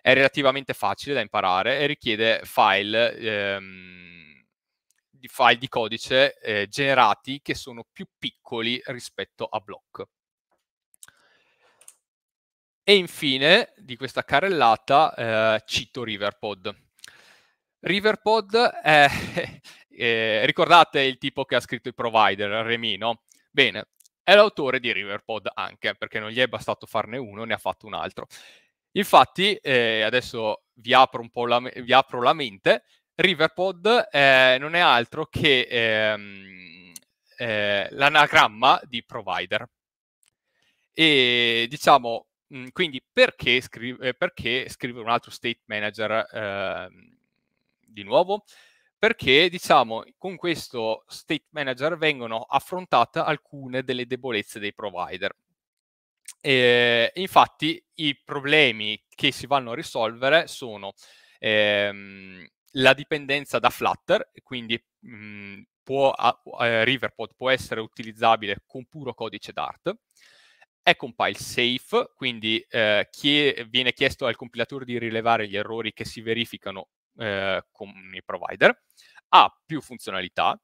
È relativamente facile da imparare e richiede file ehm, di file di codice eh, generati che sono più piccoli rispetto a block. E infine, di questa carrellata, eh, cito Riverpod. Riverpod è, eh, ricordate il tipo che ha scritto il provider, Remy, no? Bene, è l'autore di Riverpod anche, perché non gli è bastato farne uno, ne ha fatto un altro. Infatti, eh, adesso vi apro, la, vi apro la mente, Riverpod eh, non è altro che ehm, eh, l'anagramma di provider. E diciamo, mh, quindi perché, scri- eh, perché scrivere un altro state manager eh, di nuovo? Perché diciamo, con questo state manager vengono affrontate alcune delle debolezze dei provider. E, infatti i problemi che si vanno a risolvere sono ehm, la dipendenza da Flutter, quindi mh, mhmm, può, eh, Riverpod può essere utilizzabile con puro codice Dart, è compile safe, quindi eh, chie- viene chiesto al compilatore di rilevare gli errori che si verificano eh, con i provider, ha più funzionalità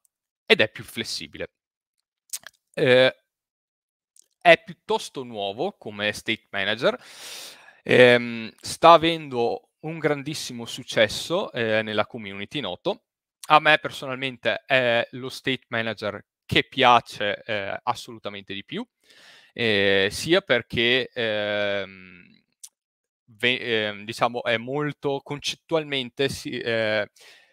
ed è più flessibile. Eh, è piuttosto nuovo come state manager, ehm, sta avendo un grandissimo successo eh, nella community noto. A me personalmente è lo state manager che piace eh, assolutamente di più, eh, sia perché ehm, ve, ehm, diciamo è molto concettualmente si, eh,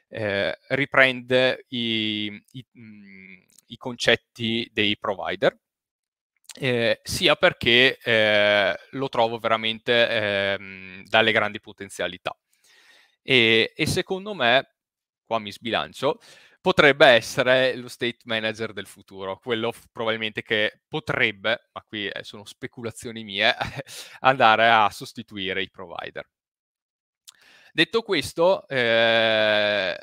eh, riprende i, i, mm, i concetti dei provider Ehm, sia perché eh, lo trovo veramente eh, dalle grandi potenzialità. E, e, secondo me, qua mi sbilancio, potrebbe essere lo state manager del futuro, quello probabilmente che potrebbe, ma qui eh, sono speculazioni mie, andare a sostituire i provider. Detto questo, eh,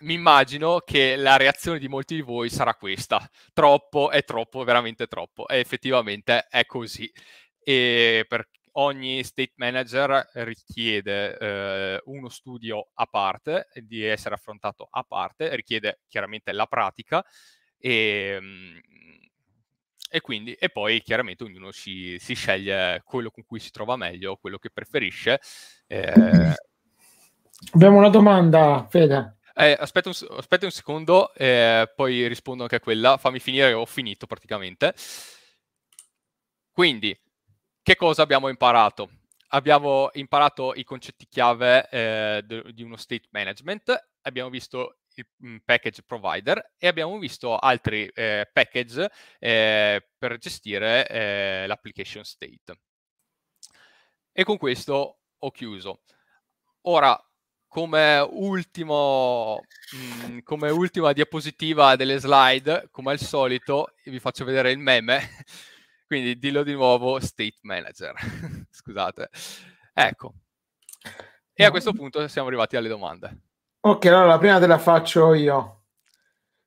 mi immagino che la reazione di molti di voi sarà questa. Troppo, è troppo, veramente troppo. E effettivamente è così. E per ogni state manager richiede eh, uno studio a parte, di essere affrontato a parte, richiede chiaramente la pratica e, mm, e quindi, e poi chiaramente ognuno si, si, sceglie quello con cui si trova meglio, quello che preferisce. Eh... Abbiamo una domanda, Fede. Eh, aspetta, un, aspetta, un, secondo, eh, poi rispondo anche a quella. Fammi finire, ho finito praticamente. Quindi, che cosa abbiamo imparato? Abbiamo imparato i concetti chiave eh, di uno state management, abbiamo visto il mm, package provider e abbiamo visto altri eh, package eh, per gestire eh, l'application state. E con questo ho chiuso. Ora come, ultimo, mh, mhmm, come ultima diapositiva delle slide, come al solito, vi faccio vedere il meme. Quindi dillo di nuovo, state manager. Scusate. Ecco. E a questo punto siamo arrivati alle domande. Ok, allora la prima te la faccio io.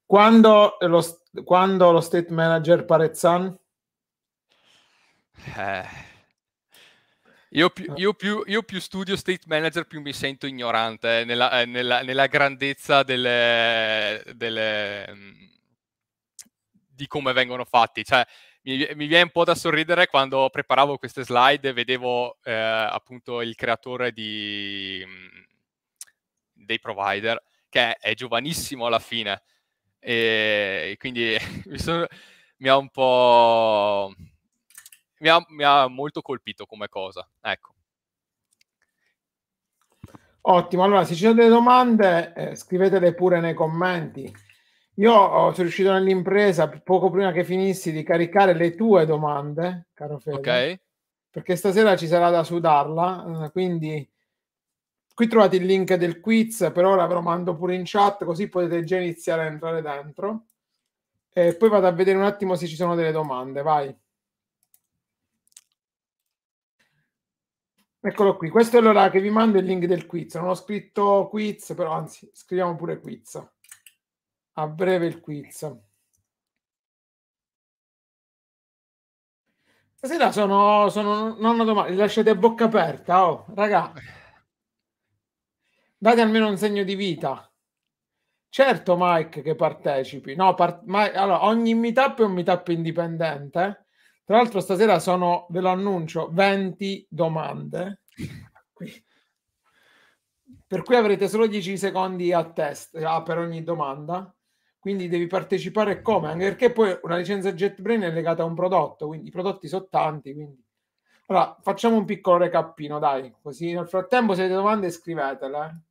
Quando lo, quando lo state manager Parezzan? Eh io eh. più, io, più, io più, studio state manager, più mi sento ignorante eh, nella, eh, nella, nella, grandezza delle, delle, mm, di come vengono fatti. Cioè, mi, mi, viene un po' da sorridere quando preparavo queste slide e vedevo eh, appunto il creatore di, mm, dei provider, che è, giovanissimo alla fine. E quindi mi, sono, mi ha un po' mi ha, mi ha molto colpito come cosa. Ecco. Ottimo, allora se ci sono delle domande eh, scrivetele pure nei commenti. Io oh, sono riuscito nell'impresa poco prima che finissi di caricare le tue domande, caro Fede. Ok. Perché stasera ci sarà da sudarla, eh, quindi qui trovate il link del quiz, per ora ve lo mando pure in chat così potete già iniziare a entrare dentro. E poi vado a vedere un attimo se ci sono delle domande, vai. Eccolo qui, questo è l'ora che vi mando il link del quiz. Non ho scritto quiz, però anzi, scriviamo pure quiz. A breve il quiz. Stasera sono, sono nonno domani, lasciate a bocca aperta, oh, raga. Date almeno un segno di vita. Certo, Mike, che partecipi. No, par- ma, allora, ogni meetup è un meetup indipendente. Eh. Tra l'altro stasera sono, ve lo annuncio, 20 domande. per cui avrete solo 10 secondi a test, ah, per ogni domanda. Quindi devi partecipare come? Anche perché poi una licenza JetBrain è legata a un prodotto, quindi i prodotti sono tanti. Quindi... Allora, facciamo un piccolo recappino, dai. Così nel frattempo se avete domande scrivetele.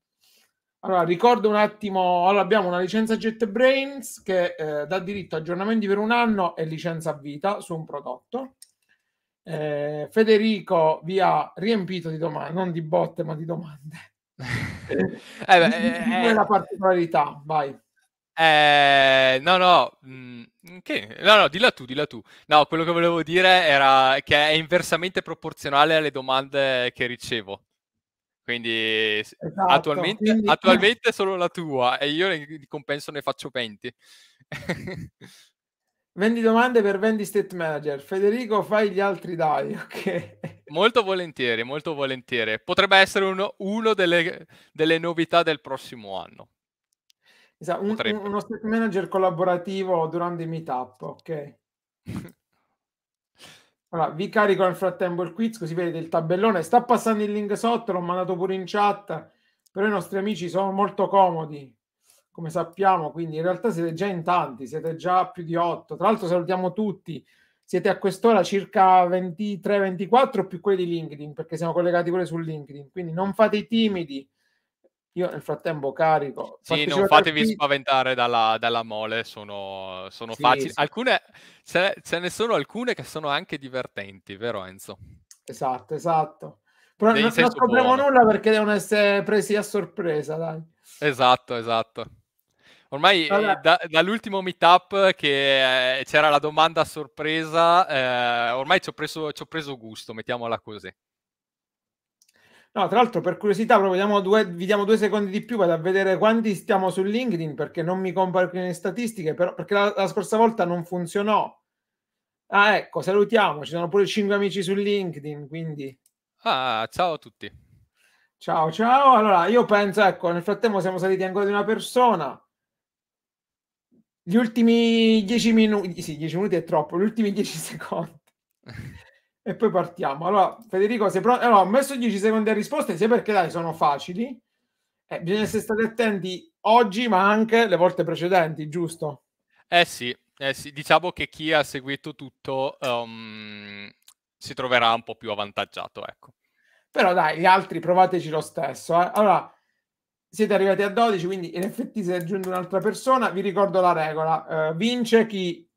Allora, ricordo un attimo, allora abbiamo una licenza JetBrains che eh, dà diritto a aggiornamenti per un anno e licenza a vita su un prodotto. Eh, Federico vi ha riempito di domande, non di botte ma di domande. eh beh, di, eh, eh, la particolarità, vai. Eh, no, no, mm, che, no, no, dilla tu, dilla tu. No, quello che volevo dire era che è inversamente proporzionale alle domande che ricevo. Quindi esatto, attualmente, quindi... attualmente è solo la tua e io di compenso ne faccio 20. Vendi domande per Vendi State Manager. Federico, fai gli altri dai, ok? Molto volentieri, molto volentieri. Potrebbe essere uno, uno delle, delle novità del prossimo anno. Esatto, un, uno state manager collaborativo durante i meetup, ok? Allora, vi carico nel frattempo il quiz così vedete il tabellone. Sta passando il link sotto, l'ho mandato pure in chat, però i nostri amici sono molto comodi, come sappiamo, quindi in realtà siete già in tanti, siete già più di otto. Tra l'altro salutiamo tutti, siete a quest'ora circa 23-24 più quelli di LinkedIn, perché siamo collegati pure su LinkedIn, quindi non fate i timidi, io nel frattempo carico. Sì, non fatevi partite. spaventare dalla, dalla, mole, sono, sono sì, facili. Sì. Alcune, ce, ce, ne sono alcune che sono anche divertenti, vero Enzo? Esatto, esatto. Però non, non scopriamo nulla perché devono essere presi a sorpresa, dai. Esatto, esatto. Ormai eh, da, dall'ultimo meetup che eh, c'era la domanda a sorpresa, eh, ormai ci ho, preso, ci ho preso gusto, mettiamola così. No, tra l'altro, per curiosità, proprio diamo due, vi diamo due secondi di più, vado a vedere quanti stiamo su LinkedIn perché non mi compare qui nelle statistiche, però, perché la, la, scorsa volta non funzionò. Ah, ecco, salutiamo, ci sono pure cinque amici su LinkedIn, quindi... Ah, ciao a tutti. Ciao, ciao. Allora, io penso, ecco, nel frattempo siamo saliti ancora di una persona. Gli ultimi dieci minuti, sì, dieci minuti è troppo, gli ultimi dieci secondi. e poi partiamo. Allora, Federico, sei pronto? Allora, ho messo 10 secondi a risposta, sia perché dai, sono facili. Eh, bisogna essere stati attenti oggi, ma anche le volte precedenti, giusto? Eh sì, eh sì. diciamo che chi ha seguito tutto um, si troverà un po' più avvantaggiato, ecco. Però dai, gli altri provateci lo stesso. Eh. Allora, siete arrivati a 12, quindi in effetti si è aggiunta un'altra persona, vi ricordo la regola. Eh, vince chi...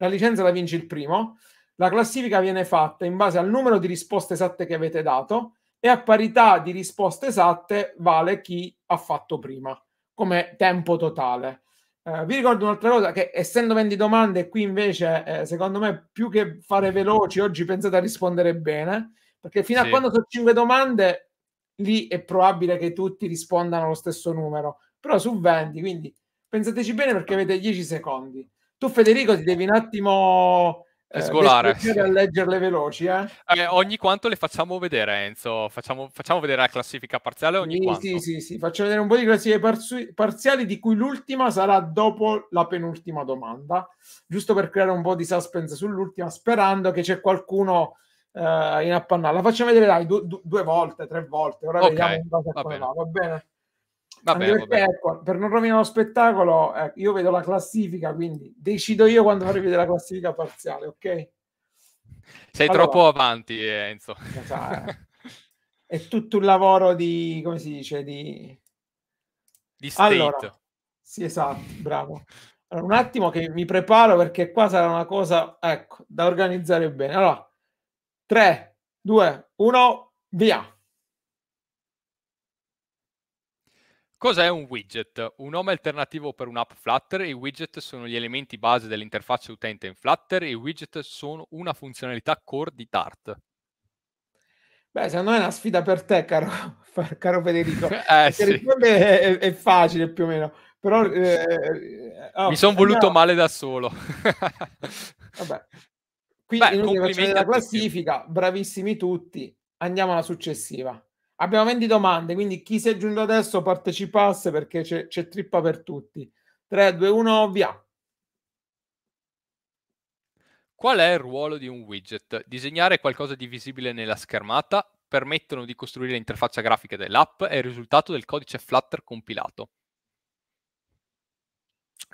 La licenza la vince il primo la classifica viene fatta in base al numero di risposte esatte che avete dato e a parità di risposte esatte vale chi ha fatto prima come tempo totale. Eh, vi ricordo un'altra cosa che essendo 20 domande qui invece eh, secondo me più che fare veloci oggi pensate a rispondere bene perché fino sì. a quando sono 5 domande lì è probabile che tutti rispondano allo stesso numero, però su 20, quindi pensateci bene perché avete 10 secondi. Tu Federico ti devi un attimo eh, sgolare. a leggerle veloci, eh? Eh, ogni quanto le facciamo vedere, Enzo. Facciamo, facciamo vedere la classifica parziale ogni sì, quanto. Sì, sì, sì. Faccio vedere un po' di classifiche parzu- parziali, di cui l'ultima sarà dopo la penultima domanda, giusto per creare un po' di suspense sull'ultima, sperando che c'è qualcuno eh, in appannata. La facciamo vedere, dai, du- du- due volte, tre volte. Ora okay, vediamo cosa va, va bene. Vabbè, vabbè. Certo, per non rovinare lo spettacolo, eh, io vedo la classifica, quindi decido io quando farò vedere la classifica parziale, ok? Sei allora, troppo avanti, eh, Enzo. Eh. è tutto un lavoro di, come si dice, di... Di state. Allora, sì, esatto, bravo. Allora, un attimo che mi preparo perché qua sarà una cosa, ecco, da organizzare bene. Allora, 3, 2, 1, via! Cos'è un widget? Un nome alternativo per un'app Flutter. I widget sono gli elementi base dell'interfaccia utente in Flutter. I widget sono una funzionalità core di Dart. Beh, secondo me è una sfida per te, caro, caro Federico. eh, sì. è, è, facile più o meno, però... Eh, oh, Mi sono voluto no. male da solo. Vabbè. Qui Beh, la classifica, bravissimi tutti. Andiamo alla successiva. Abbiamo 20 domande, quindi chi si è giunto adesso partecipasse perché c'è, c'è trippa per tutti. 3, 2, 1, via. Qual è il ruolo di un widget? Disegnare qualcosa di visibile nella schermata, permettono di costruire l'interfaccia grafica dell'app e il risultato del codice Flutter compilato.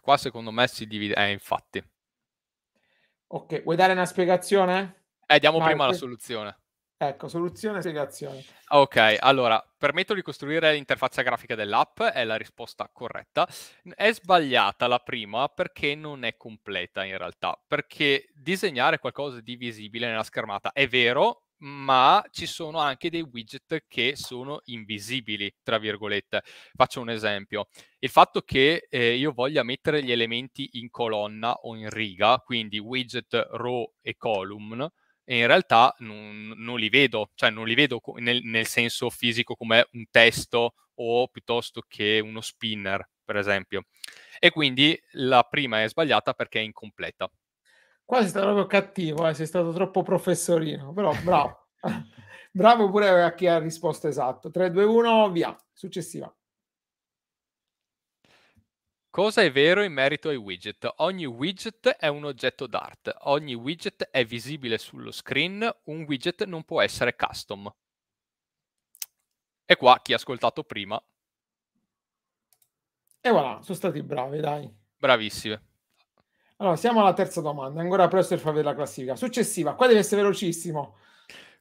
Qua secondo me si divide, eh infatti. Ok, vuoi dare una spiegazione? Eh, diamo Vai, prima la soluzione. Ecco, soluzione e spiegazione. Ok, allora, permetto di costruire l'interfaccia grafica dell'app, è la risposta corretta. È sbagliata la prima perché non è completa in realtà, perché disegnare qualcosa di visibile nella schermata è vero, ma ci sono anche dei widget che sono invisibili, tra virgolette. Faccio un esempio. Il fatto che eh, io voglia mettere gli elementi in colonna o in riga, quindi widget row e column, e in realtà non, non, li vedo, cioè non li vedo nel, nel senso fisico come un testo o piuttosto che uno spinner, per esempio. E quindi la prima è sbagliata perché è incompleta. Qua sei stato proprio cattivo, eh? sei stato troppo professorino, però bravo. bravo pure a chi ha risposto esatto. 3, 2, 1, via. Successiva. Cosa è vero in merito ai widget? Ogni widget è un oggetto Dart, ogni widget è visibile sullo screen, un widget non può essere custom. E qua chi ha ascoltato prima. E voilà, sono stati bravi, dai. Bravissime. Allora, siamo alla terza domanda, ancora presto per fare la classifica. Successiva, qua deve essere velocissimo.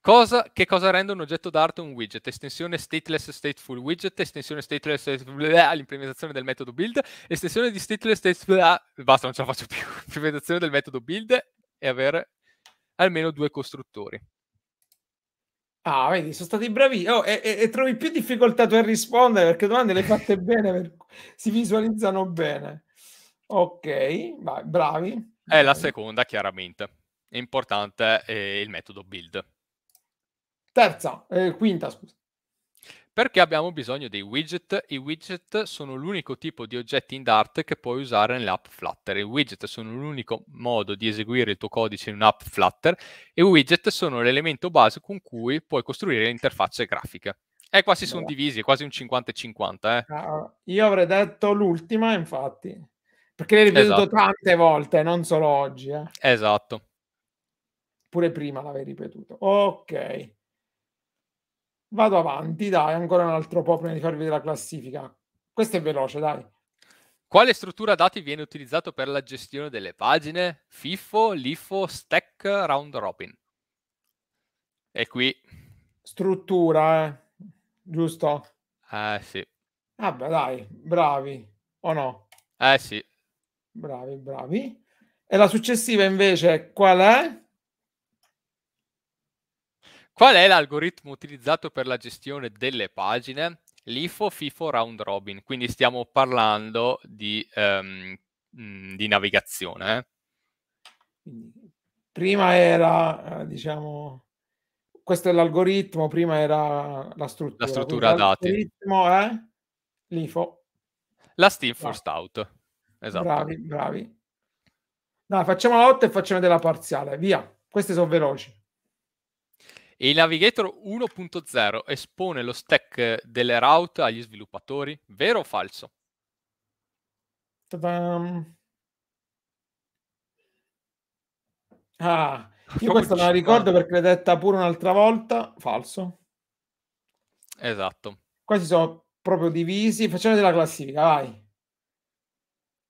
Cosa, che cosa rende un oggetto d'arte un widget? Estensione stateless stateful widget, estensione stateless stateful l'implementazione del metodo build, estensione di stateless stateful basta, non ce la faccio più, L'implementazione del metodo build e avere almeno due costruttori. Ah, vedi, sono stati bravi. Oh, e, e, e, trovi più difficoltà tu a rispondere perché domande le fatte bene, per... si visualizzano bene. Ok, vai, bravi. È la seconda, chiaramente. Importante è eh, il metodo build Terza, eh, quinta, scusa. Perché abbiamo bisogno dei widget? I widget sono l'unico tipo di oggetti in Dart che puoi usare nell'app Flutter. I widget sono l'unico modo di eseguire il tuo codice in un'app Flutter e i widget sono l'elemento base con cui puoi costruire le interfacce grafiche. E qua si sono divisi, è quasi un 50-50. Eh. Ah, ah, io avrei detto l'ultima, infatti, perché l'hai ripetuto esatto. tante volte, non solo oggi. Eh. Esatto. Pure prima l'avevi ripetuto. Ok. Vado avanti, dai, ancora un altro po' prima di farvi vedere la classifica. Questo è veloce, dai. Quale struttura dati viene utilizzato per la gestione delle pagine? FIFO, LIFO, Stack, Round Robin. E qui... Struttura, eh? giusto? Eh sì. Vabbè, dai, bravi, o no? Eh sì. Bravi, bravi. E la successiva invece qual è? Qual è l'algoritmo utilizzato per la gestione delle pagine? L'IFO, FIFO, Round Robin. Quindi stiamo parlando di, um, di navigazione. Eh. prima era, eh, diciamo, questo è l'algoritmo, prima era la struttura. La struttura dati. L'algoritmo è l'IFO. La Steam Forced Out. Esatto. Bravi, bravi. Dai, facciamo la lotta e facciamo della parziale, via. Queste sono veloci. E il Navigator 1.0 espone lo stack delle route agli sviluppatori, vero o falso? Ta-dam. Ah, io questa la ricordo perché l'hai detta pure un'altra volta, falso. Esatto. Qua si sono proprio divisi, facciamo della classifica, vai.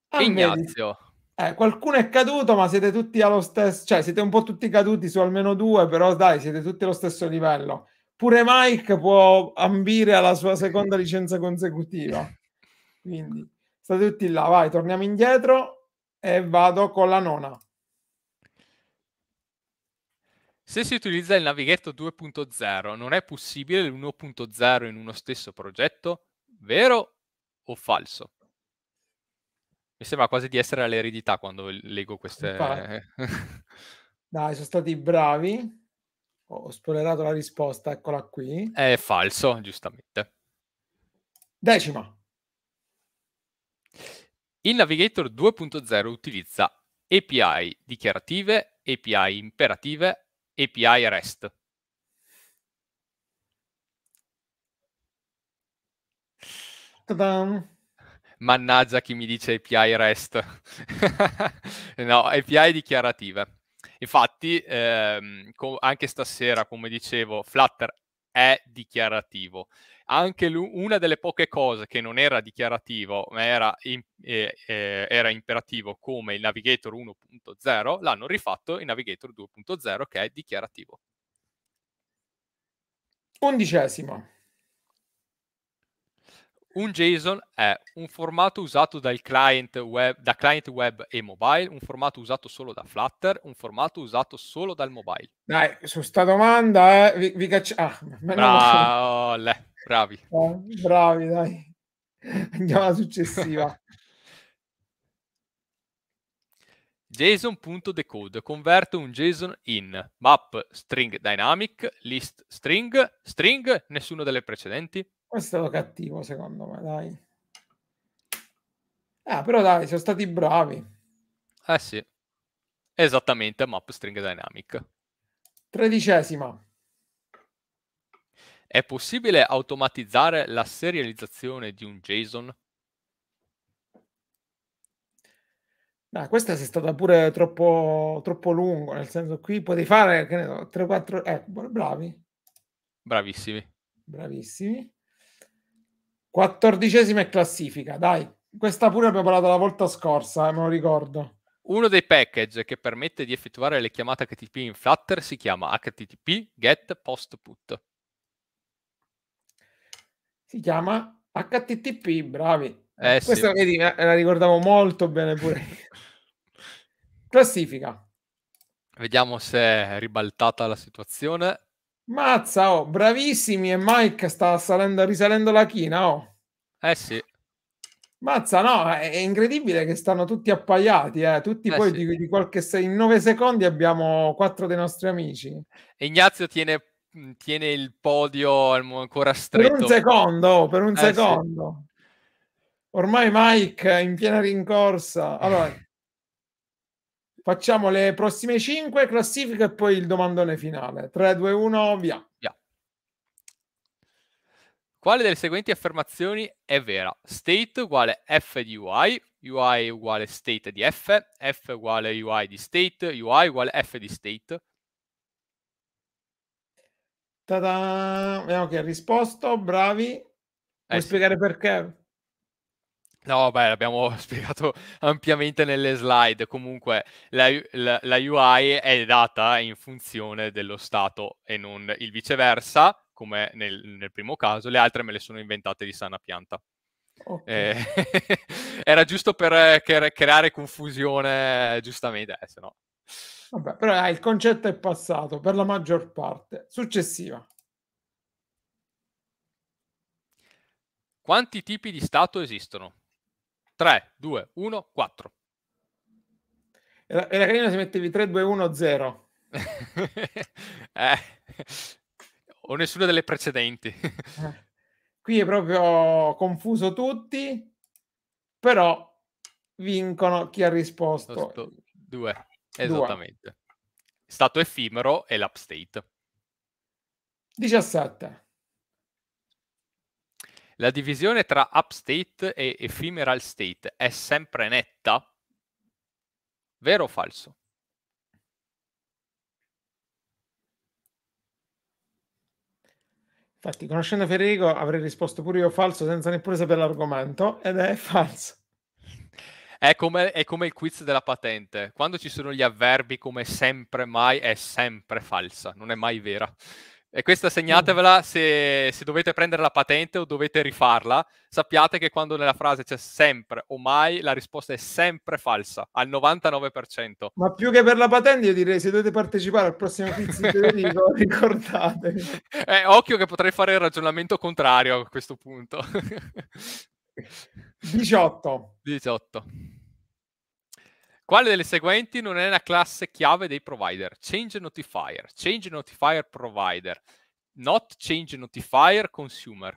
Ah, Ignazio. Vedi. Eh, qualcuno è caduto, ma siete tutti allo stesso, cioè siete un po' tutti caduti su almeno due, però dai, siete tutti allo stesso livello. Pure Mike può ambire alla sua seconda licenza consecutiva. Quindi state tutti là, vai, torniamo indietro e vado con la nona. Se si utilizza il navighetto 2.0, non è possibile l'1.0 in uno stesso progetto? Vero o falso? Mi sembra quasi di essere all'eredità quando leggo queste... Dai, sono stati bravi. Ho spoilerato la risposta, eccola qui. È falso, giustamente. Decima. Il Navigator 2.0 utilizza API dichiarative, API imperative, API REST. Ta-da! mannaggia chi mi dice API REST. no, API dichiarative. Infatti, ehm, anche stasera, come dicevo, Flutter è dichiarativo. Anche una delle poche cose che non era dichiarativo, ma era, in, eh, eh, era imperativo come il Navigator 1.0, l'hanno rifatto il Navigator 2.0 che è dichiarativo. Undicesimo. Un JSON è un formato usato client web, da client web e mobile, un formato usato solo da Flutter, un formato usato solo dal mobile. Dai, su sta domanda eh, vi, vi cacci... ah, Bra- bravi. Eh, bravi, dai. Andiamo alla successiva. JSON.decode converte un JSON in map string dynamic, list string, string, nessuna delle precedenti. Questo è stato cattivo, secondo me, dai. Ah, però dai, sono stati bravi. Eh sì, esattamente, map string dynamic. Tredicesima. È possibile automatizzare la serializzazione di un JSON? No, questa è stata pure troppo, troppo lungo, nel senso qui puoi fare, che ne so, 3-4... Ecco, eh, bravi. Bravissimi. Bravissimi. Quattordicesima in classifica, dai. Questa pure abbiamo parlato la volta scorsa, eh, me lo ricordo. Uno dei package che permette di effettuare le chiamate HTTP in Flutter si chiama HTTP get post put. Si chiama HTTP, bravi. Eh, Questa sì. la ricordavo molto bene pure. Classifica. Vediamo se è ribaltata la situazione. Mazza, oh, bravissimi e Mike sta salendo, risalendo la china, oh. Eh sì. Mazza, no, è, è incredibile che stanno tutti appaiati, eh. Tutti eh poi sì. di, di, qualche se- in nove secondi abbiamo quattro dei nostri amici. Ignazio tiene, tiene il podio ancora stretto. Per un secondo, per un eh secondo. Sì. Ormai Mike in piena rincorsa. Allora, Facciamo le prossime 5 classifiche e poi il domandone finale. 3, 2, 1, via. via. Quale delle seguenti affermazioni è vera? State uguale f di UI, UI uguale state di f, f uguale UI di state, UI uguale f di state. Ta-da! Vediamo che ha risposto, bravi. Puoi eh, spiegare perché? No, beh, l'abbiamo spiegato ampiamente nelle slide. Comunque la, la, la, UI è data in funzione dello stato e non il viceversa, come nel, nel primo caso. Le altre me le sono inventate di sana pianta. Okay. Eh, era giusto per creare confusione, giustamente, eh, se no. Vabbè, però eh, il concetto è passato per la maggior parte. Successiva. Quanti tipi di stato esistono? 3, 2, 1, 4. Era, era carino se mettevi 3, 2, 1, 0. eh, o nessuna delle precedenti. Eh. Qui è proprio confuso tutti, però vincono chi ha risposto. Due, esattamente. Due. È stato effimero e l'upstate. 17. La divisione tra upstate e ephemeral state è sempre netta? Vero o falso? Infatti, conoscendo Federico, avrei risposto pure io falso senza neppure sapere l'argomento, ed è falso. È come, è come, il quiz della patente. Quando ci sono gli avverbi come sempre, mai, è sempre falsa, non è mai vera. E questa segnatevela mm. se, se, dovete prendere la patente o dovete rifarla, sappiate che quando nella frase c'è sempre o mai, la risposta è sempre falsa, al 99%. Ma più che per la patente, io direi se dovete partecipare al prossimo quiz di Federico, ricordate. Eh, occhio che potrei fare il ragionamento contrario a questo punto. 18. 18. Quale delle seguenti non è la classe chiave dei provider? Change notifier, change notifier provider, not change notifier consumer.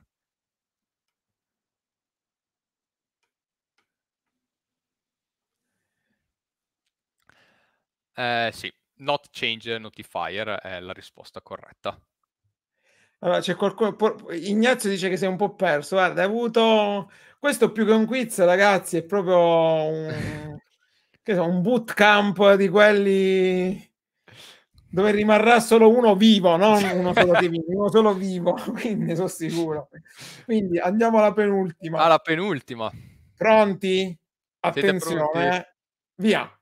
Eh, sì, not change notifier è la risposta corretta. Allora, c'è qualcuno. Ignazio dice che sei un po' perso. Guarda, hai avuto questo più che un quiz, ragazzi. È proprio un, che so, un bootcamp di quelli dove rimarrà solo uno vivo, non uno solo divino, uno solo vivo, quindi sono sicuro. Quindi andiamo alla penultima. Alla penultima. Pronti? Attenzione. Pronti? Eh. Via.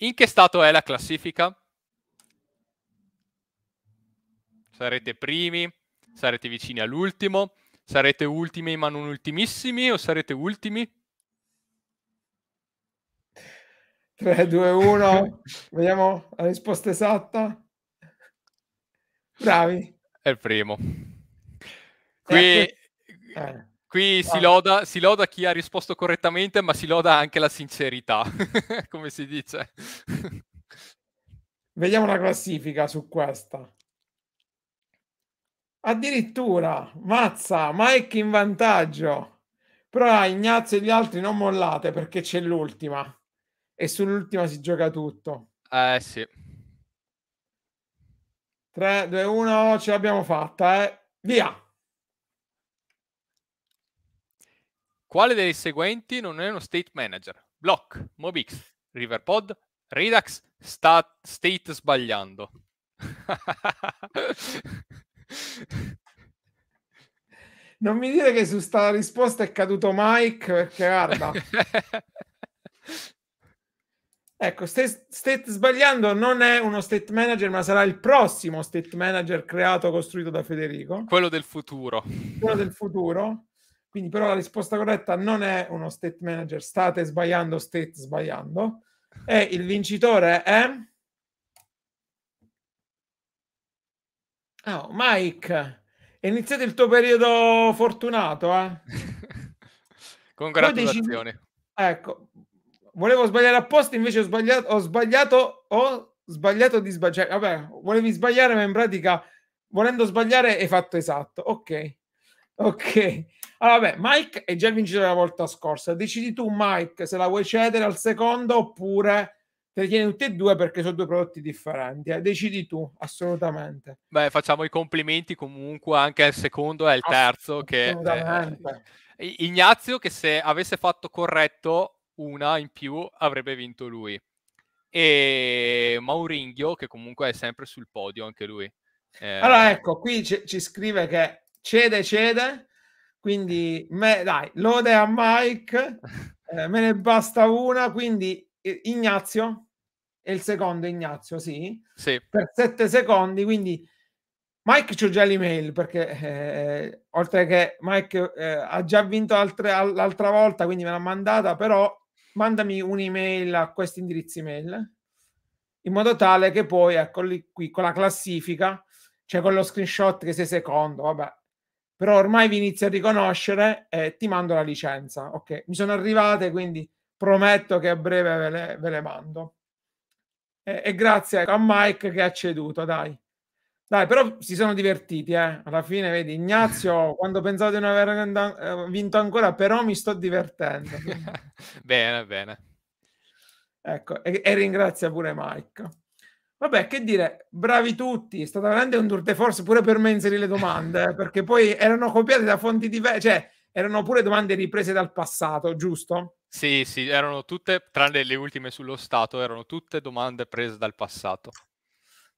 In che stato è la classifica? Sarete primi? Sarete vicini all'ultimo? Sarete ultimi ma non ultimissimi o sarete ultimi? 3, 2, 1. Vediamo la risposta esatta. Bravi. È il primo. Qui, eh, eh, qui si, loda, si, loda, chi ha risposto correttamente, ma si loda anche la sincerità, come si dice. Vediamo la classifica su questa. Addirittura, mazza, Mike in vantaggio. Però Ignazio e gli altri non mollate perché c'è l'ultima e sull'ultima si gioca tutto. Eh sì. 3, 2, 1, ce l'abbiamo fatta, eh. Via! Quale dei seguenti non è uno state manager? Block, Mobix, Riverpod, Redux, sta- State sbagliando. non mi dire che su sta risposta è caduto Mike perché guarda. Ecco, state, sbagliando non è uno state manager, ma sarà il prossimo state manager creato, costruito da Federico. Quello del futuro. Quello del futuro. Quindi però la risposta corretta non è uno state manager, state sbagliando, state sbagliando. E il vincitore è... Oh, Mike, è iniziato il tuo periodo fortunato, eh? Congratulazioni. Decidi... Ecco, volevo sbagliare apposta, invece ho sbagliato, ho sbagliato, ho sbagliato di sbagliare. Cioè, vabbè, volevi sbagliare, ma in pratica, volendo sbagliare, hai fatto esatto. Ok, ok. Allora, ah, vabbè, Mike è già il vincitore della volta scorsa. Decidi tu, Mike, se la vuoi cedere al secondo oppure te le tieni tutte e due perché sono due prodotti differenti. Eh? Decidi tu, assolutamente. Beh, facciamo i complimenti comunque anche al secondo e al terzo. Che, eh, Ignazio, che se avesse fatto corretto, una in più avrebbe vinto lui. E Mauringhio, che comunque è sempre sul podio anche lui. Eh... Allora ecco, qui ci, ci scrive che cede, cede, quindi me, dai, lode a Mike, eh, me ne basta una, quindi eh, Ignazio è il secondo Ignazio, sì, sì. per sette secondi, quindi Mike c'ho già l'email perché eh, oltre che Mike eh, ha già vinto altre, l'altra volta, quindi me l'ha mandata, però mandami un'email a questi indirizzi mail in modo tale che poi ecco lì qui con la classifica cioè con lo screenshot che sei secondo vabbè però ormai vi inizio a riconoscere e ti mando la licenza ok mi sono arrivate quindi prometto che a breve ve le, ve le mando e, e grazie a Mike che ha ceduto dai dai, però si sono divertiti, eh. Alla fine, vedi, Ignazio, quando pensavo di non aver eh, vinto ancora, però mi sto divertendo. bene, bene. Ecco, e, e, ringrazia pure Mike. Vabbè, che dire, bravi tutti, è stata veramente un tour de force pure per me inserire le domande, eh, perché poi erano copiate da fonti diverse, cioè erano pure domande riprese dal passato, giusto? Sì, sì, erano tutte, tranne le ultime sullo Stato, erano tutte domande prese dal passato.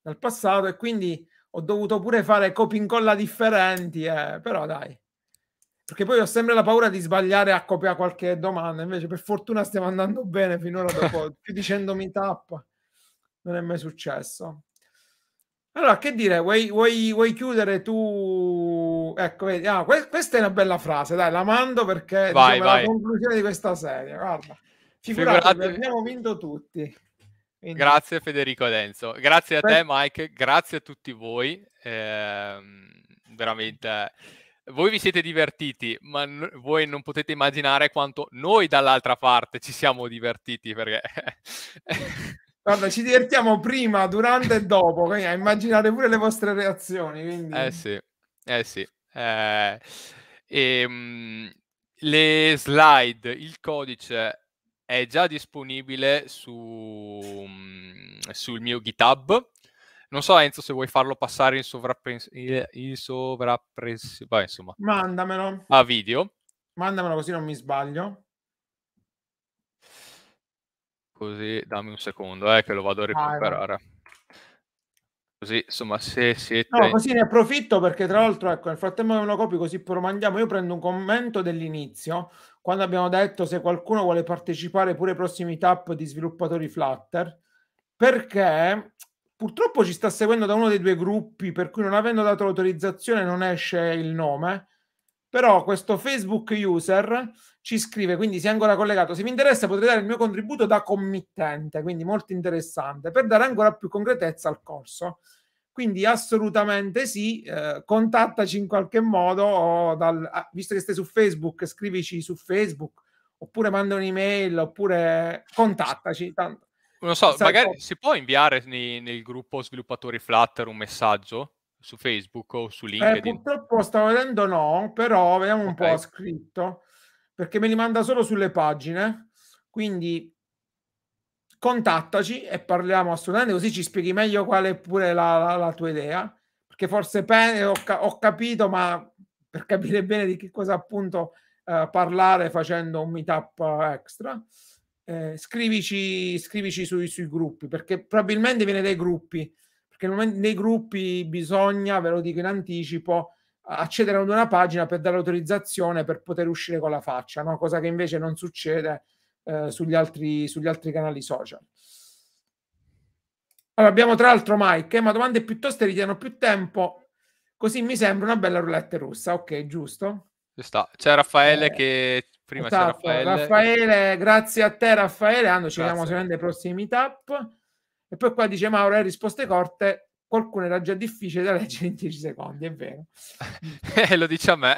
Dal passato e quindi ho dovuto pure fare copia incolla differenti, eh, però dai. Perché poi ho sempre la paura di sbagliare a copia qualche domanda, invece per fortuna stiamo andando bene finora dopo più di 100 meetup. Non è mai successo. Allora, che dire, vuoi, vuoi, vuoi chiudere tu? Ecco, vedi, ah, que- questa è una bella frase, dai, la mando perché vai, diciamo, è la conclusione di questa serie, guarda. Figurati, Figurati. abbiamo vinto tutti. Quindi... Grazie Federico Adenzo, grazie a te Mike, grazie a tutti voi, eh, veramente voi vi siete divertiti, ma n- voi non potete immaginare quanto noi dall'altra parte ci siamo divertiti perché... Guarda, ci divertiamo prima, durante e dopo, quindi a immaginare pure le vostre reazioni. Quindi... Eh sì, eh sì. Eh, e, ehm, mh, le slide, il codice è già disponibile su, mm, sul mio GitHub. Non so, Enzo, se vuoi farlo passare in, sovrappressione. in sovrappres- insomma, Mandamelo. A video. Mandamelo così non mi sbaglio. Così, dammi un secondo, eh, che lo vado a recuperare. Ah, così, insomma, se siete... No, così ne approfitto perché, tra l'altro, ecco, nel frattempo che me lo copio, così lo mandiamo. Io prendo un commento dell'inizio, quando abbiamo detto se qualcuno vuole partecipare pure ai prossimi tap di sviluppatori Flutter, perché purtroppo ci sta seguendo da uno dei due gruppi, per cui non avendo dato l'autorizzazione non esce il nome, però questo Facebook user ci scrive, quindi è ancora collegato, se vi interessa potrei dare il mio contributo da committente, quindi molto interessante, per dare ancora più concretezza al corso. Quindi assolutamente sì, eh, contattaci in qualche modo, dal, ah, visto che stai su Facebook, scrivici su Facebook, oppure manda un'email, oppure contattaci. Tanto. Non so, Pensate magari po- si può inviare nei, nel gruppo sviluppatori Flutter un messaggio su Facebook o su eh, LinkedIn? Eh, purtroppo stavo vedendo no, però vediamo un okay. po' scritto, perché me li manda solo sulle pagine, quindi contattaci e parliamo assolutamente così ci spieghi meglio quale è pure la, la, la tua idea, perché forse bene, eh, ho, ho, capito, ma per capire bene di che cosa appunto eh, parlare facendo un meetup eh, extra, eh, scrivici, scrivici sui, sui, gruppi, perché probabilmente viene dai gruppi, perché nei gruppi bisogna, ve lo dico in anticipo, accedere ad una pagina per dare l'autorizzazione per poter uscire con la faccia, no? cosa che invece non succede eh, sugli, altri, sugli altri canali social. Allora, abbiamo tra l'altro Mike, eh, ma domande piuttosto richiedono più tempo, così mi sembra una bella roulette russa, ok, giusto? sta. C'è Raffaele eh, che prima esatto, c'è Raffaele. Raffaele, grazie a te Raffaele, Ando, ci vediamo sicuramente nei prossimi meetup. E poi qua dice Mauro, hai eh, risposte corte, qualcuno era già difficile da leggere in 10 secondi, è vero. Eh, lo dice a me.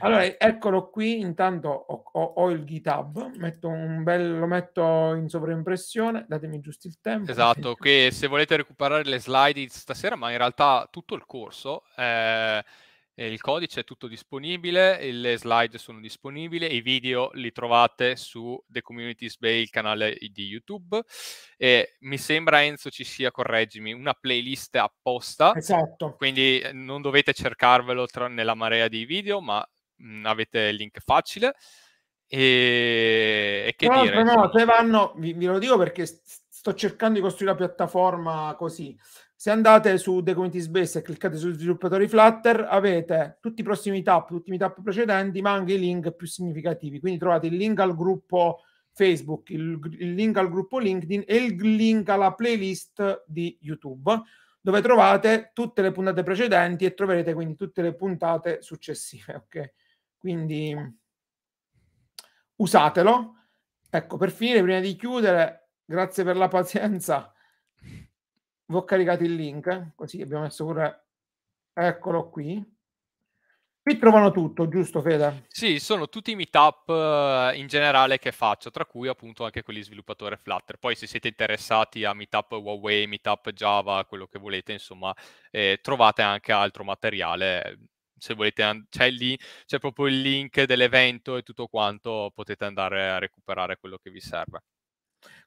allora, eccolo qui, intanto ho, ho, ho il GitHub, metto bel, lo metto in sovraimpressione, datemi giusto il tempo. Esatto, che se volete recuperare le slide stasera, ma in realtà tutto il corso... Eh eh, il codice è tutto disponibile, le slide sono disponibili, i video li trovate su The Communities Bay, il canale di YouTube. E mi sembra, Enzo, ci sia, correggimi, una playlist apposta. Esatto. Quindi eh, non dovete cercarvelo tra, nella marea di video, ma mh, mm, avete il link facile. E, e che Però, dire? No, no, se vanno, vi, vi lo dico perché sto cercando di costruire una piattaforma così. Se andate su The Community Space e cliccate su sviluppatori Flutter, avete tutti i prossimi tab, tutti i meetup precedenti, ma anche i link più significativi. Quindi trovate il link al gruppo Facebook, il, il link al gruppo LinkedIn e il link alla playlist di YouTube, dove trovate tutte le puntate precedenti e troverete quindi tutte le puntate successive. Ok, quindi usatelo. Ecco, per finire, prima di chiudere, grazie per la pazienza vi ho caricato il link, così abbiamo messo pure... Eccolo qui. Qui trovano tutto, giusto Fede? Sì, sono tutti i meetup eh, in generale che faccio, tra cui appunto anche quelli sviluppatore Flutter. Poi se siete interessati a meetup Huawei, meetup Java, quello che volete, insomma, eh, trovate anche altro materiale. Se volete, c'è lì, c'è proprio il link dell'evento e tutto quanto, potete andare a recuperare quello che vi serve.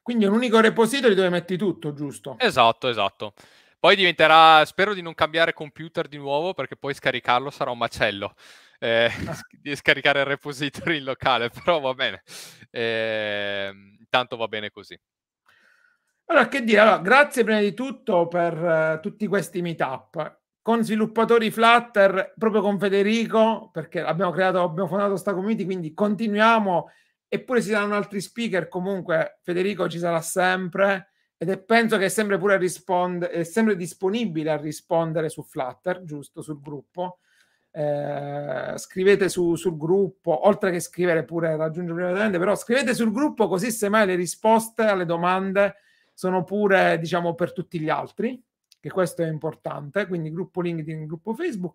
Quindi un unico repository dove metti tutto, giusto? Esatto, esatto. Poi diventerà, spero di non cambiare computer di nuovo perché poi scaricarlo sarà un macello. Eh, ah. di scaricare il repository in locale, però va bene. Eh, tanto va bene così. Allora, che dire? Allora, grazie prima di tutto per uh, tutti questi meetup con sviluppatori Flutter, proprio con Federico, perché abbiamo creato, abbiamo fondato sta community, quindi continuiamo eppure ci saranno altri speaker comunque Federico ci sarà sempre ed è, penso che è sempre pure rispond- è sempre disponibile a rispondere su Flutter giusto sul gruppo eh, scrivete su, sul gruppo oltre che scrivere pure raggiungere privatamente però scrivete sul gruppo così semmai le risposte alle domande sono pure diciamo per tutti gli altri che questo è importante quindi gruppo LinkedIn gruppo Facebook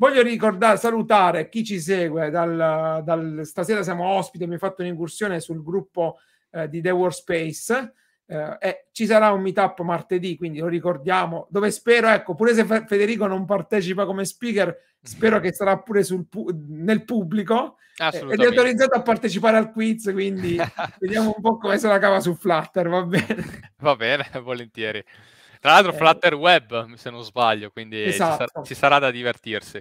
Voglio ricordare, salutare chi ci segue. Dal, dal, stasera siamo ospiti, mi ha fatto un'incursione sul gruppo eh, di The Workspace. Eh, e ci sarà un meetup martedì, quindi lo ricordiamo. Dove spero, ecco, pure se Federico non partecipa come speaker, spero che sarà pure pu- nel pubblico. Eh, ed è autorizzato a partecipare al quiz, quindi vediamo un po' come se la cava su Flutter, va bene? Va bene, volentieri. Tra l'altro, eh, Flutter Web, se non sbaglio, quindi esatto. ci, sarà, ci, sarà, da divertirsi.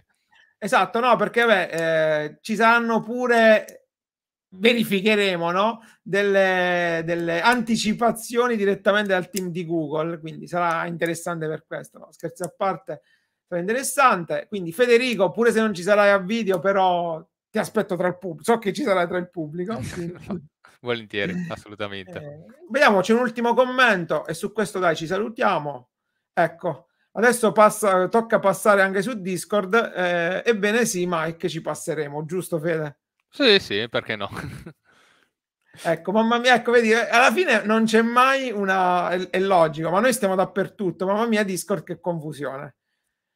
Esatto, no, perché beh, eh, ci saranno pure verificheremo no? delle, delle, anticipazioni direttamente dal team di Google, quindi sarà interessante per questo, no? scherzi a parte, sarà interessante. Quindi Federico, pure se non ci sarai a video, però ti aspetto tra il pubblico, so che ci sarai tra il pubblico. Quindi... volentieri, assolutamente. Eh, vediamo, c'è un ultimo commento e su questo dai ci salutiamo. Ecco, adesso passa, tocca passare anche su Discord. Eh, ebbene sì, Mike, ci passeremo, giusto Fede? Sì, sì, perché no? Ecco, mamma mia, ecco, vedi, eh, alla fine non c'è mai una... È, logico, ma noi stiamo dappertutto. Mamma mia, Discord, che confusione.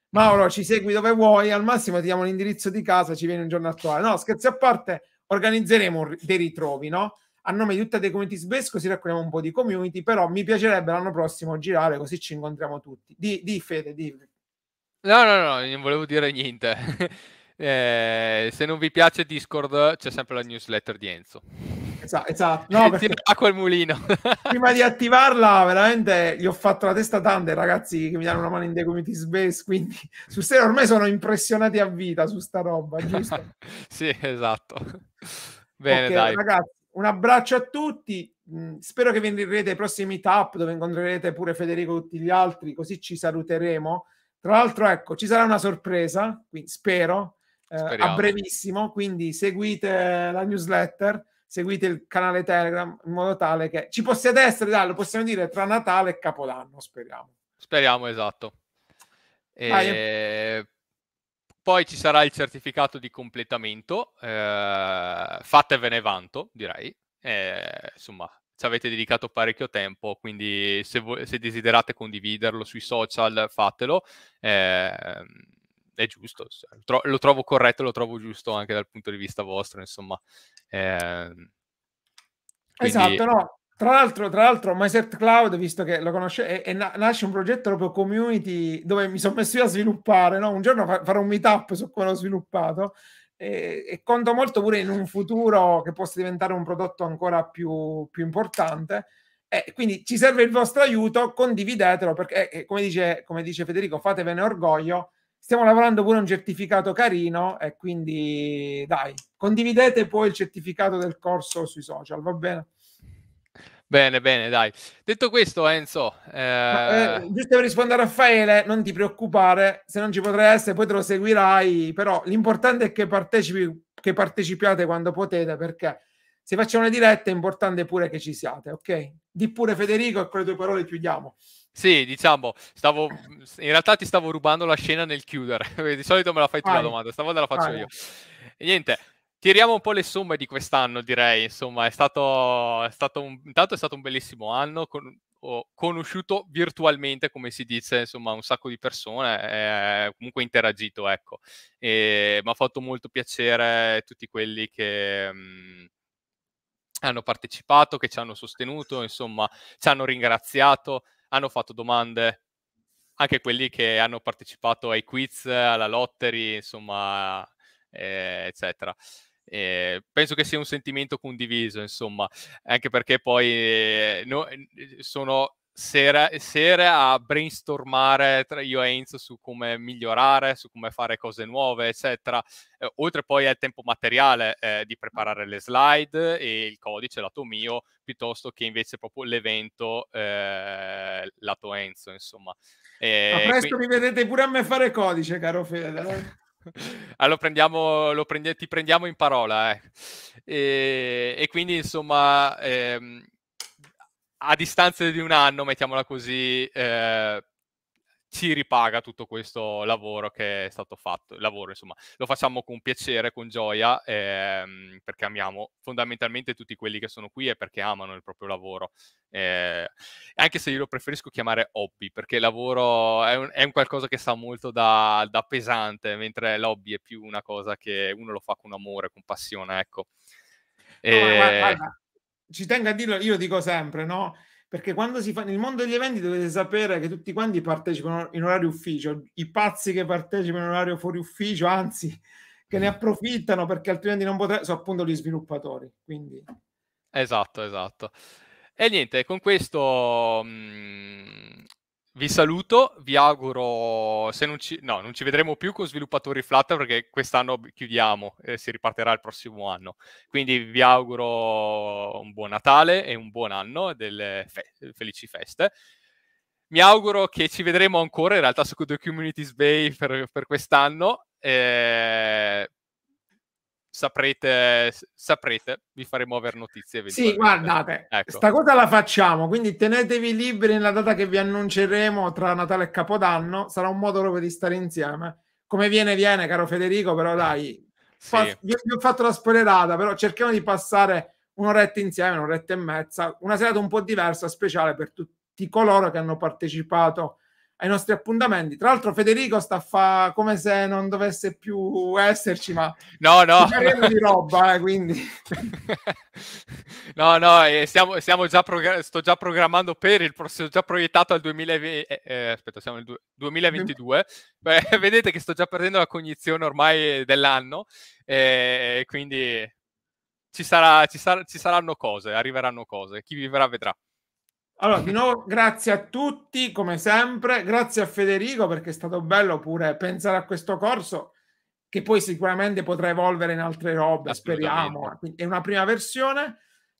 Mauro, ci segui dove vuoi, al massimo ti diamo l'indirizzo di casa, ci vieni un giorno attuale. No, scherzi a parte, organizzeremo dei ritrovi, no? a nome di tutte le community space così raccogliamo un po' di community però mi piacerebbe l'anno prossimo girare così ci incontriamo tutti di, di Fede di... no no no non volevo dire niente eh, se non vi piace Discord c'è sempre la newsletter di Enzo esatto, esatto. No, perché... acqua al mulino prima di attivarla veramente gli ho fatto la testa tante ragazzi che mi danno una mano in dei Community Space quindi su serio ormai sono impressionati a vita su sta roba giusto? sì esatto Bene, okay, dai. ragazzi un abbraccio a tutti. Mm, spero che venirete ai prossimi meetup dove incontrerete pure Federico e tutti gli altri, così ci saluteremo. Tra l'altro, ecco, ci sarà una sorpresa, quindi spero, eh, a brevissimo, quindi seguite la newsletter, seguite il canale Telegram in modo tale che ci possiate essere, dai, lo possiamo dire, tra Natale e Capodanno, speriamo. Speriamo, esatto. E... Dai, poi ci sarà il certificato di completamento, eh, fatevene vanto, direi. Eh, insomma, ci avete dedicato parecchio tempo, quindi se, vo- se desiderate condividerlo sui social, fatelo. Eh, è giusto, tro- lo trovo corretto, lo trovo giusto anche dal punto di vista vostro, insomma. Eh, quindi... Esatto, no? Tra l'altro, tra l'altro, MyCert Cloud, visto che lo conosce, è, è, nasce un progetto proprio community dove mi sono messo io a sviluppare, no? un giorno fa, farò un meetup su come l'ho sviluppato e, e, conto molto pure in un futuro che possa diventare un prodotto ancora più, più importante. E quindi ci serve il vostro aiuto, condividetelo perché, eh, come dice, come dice Federico, fatevene orgoglio stiamo lavorando pure un certificato carino e quindi dai, condividete poi il certificato del corso sui social, va bene? Bene, bene, dai. Detto questo, Enzo... Eh... eh, giusto per rispondere a Raffaele, non ti preoccupare, se non ci potrai essere poi te lo seguirai, però l'importante è che, partecipi, che partecipiate quando potete, perché se facciamo le dirette è importante pure che ci siate, ok? Di pure Federico e con le tue parole chiudiamo. Sì, diciamo, stavo, in realtà ti stavo rubando la scena nel chiudere, di solito me la fai tu la domanda, stavolta la faccio Vai. io. E niente, tiriamo un po' le somme di quest'anno, direi. Insomma, è stato, è stato un, intanto è stato un bellissimo anno, con, ho conosciuto virtualmente, come si dice, insomma, un sacco di persone, eh, comunque interagito, ecco. E mi ha fatto molto piacere tutti quelli che... Mh, mm, hanno partecipato, che ci hanno sostenuto, insomma, ci hanno ringraziato, hanno fatto domande, anche quelli che hanno partecipato ai quiz, alla lottery, insomma, eh, eccetera. Eh, penso che sia un sentimento condiviso, insomma, anche perché poi eh, no, ehm, ehm, sono sera, sera, a brainstormare tra io e Enzo su come migliorare, su come fare cose nuove, eccetera. Eh, oltre poi al tempo materiale ehm, di preparare le slide e il codice lato mio, piuttosto che invece proprio l'evento lato Enzo, insomma. Eh, a presto quindi... mi vedete pure a me fare codice, caro Fede. Eh allora ah, prendiamo, prendi, ti prendiamo in parola. Eh. E, e, quindi, insomma, ehm, a distanza di un anno, mettiamola così, eh, ci ripaga tutto questo lavoro che è stato fatto. Lavoro, insomma, lo facciamo con piacere, con gioia, ehm, perché amiamo fondamentalmente tutti quelli che sono qui e perché amano il proprio lavoro. Eh, anche se io lo preferisco chiamare hobby, perché lavoro è un, è un qualcosa che sa molto da, da, pesante, mentre l'hobby è più una cosa che uno lo fa con amore, con passione, ecco. E... No, guarda, guarda, ci tengo a dirlo, io dico sempre, no? perché quando si fa nel mondo degli eventi dovete sapere che tutti quanti partecipano in orario ufficio, i pazzi che partecipano in orario fuori ufficio, anzi che ne mm. approfittano perché altrimenti non potrebbero, sono appunto gli sviluppatori. Quindi... Esatto, esatto. E niente, con questo mh, mm, vi saluto, vi auguro, se non ci, no, non ci vedremo più con sviluppatori Flutter perché quest'anno chiudiamo e si ripartirà il prossimo anno. Quindi vi auguro un buon Natale e un buon anno e delle fe- felici feste. Mi auguro che ci vedremo ancora in realtà su Code Communities Bay per, per quest'anno. Eh, saprete, saprete, vi faremo avere notizie. Sì, guardate, ecco. sta cosa la facciamo, quindi tenetevi liberi nella data che vi annunceremo tra Natale e Capodanno, sarà un modo proprio di stare insieme. Come viene, viene, caro Federico, però eh, dai, sì. fa, vi, vi ho fatto la spoilerata, però cerchiamo di passare un'oretta insieme, un'oretta e mezza, una serata un po' diversa, speciale per tutti coloro che hanno partecipato ai nostri appuntamenti. Tra l'altro, Federico sta a fare come se non dovesse più esserci, ma no, no, di roba, eh, quindi no, no, eh, siamo, stiamo già progr- sto già programmando per il prossimo, già proiettato al 2020, eh, eh, aspetta, siamo nel du- 2022. Beh, vedete che sto già perdendo la cognizione ormai dell'anno, eh, quindi ci, sarà, ci, sar- ci saranno cose, arriveranno cose, chi vivrà vedrà. Allora, di nuovo grazie a tutti, come sempre, grazie a Federico perché è stato bello pure pensare a questo corso che poi sicuramente potrà evolvere in altre robe, speriamo. È una prima versione,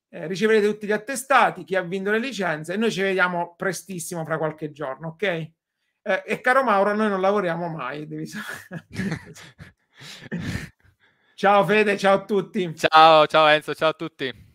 eh, riceverete tutti gli attestati, chi ha vinto le licenze e noi ci vediamo prestissimo fra qualche giorno, ok? Eh, e caro Mauro, noi non lavoriamo mai, devi sapere. ciao Fede, ciao a tutti. Ciao, ciao Enzo, ciao a tutti.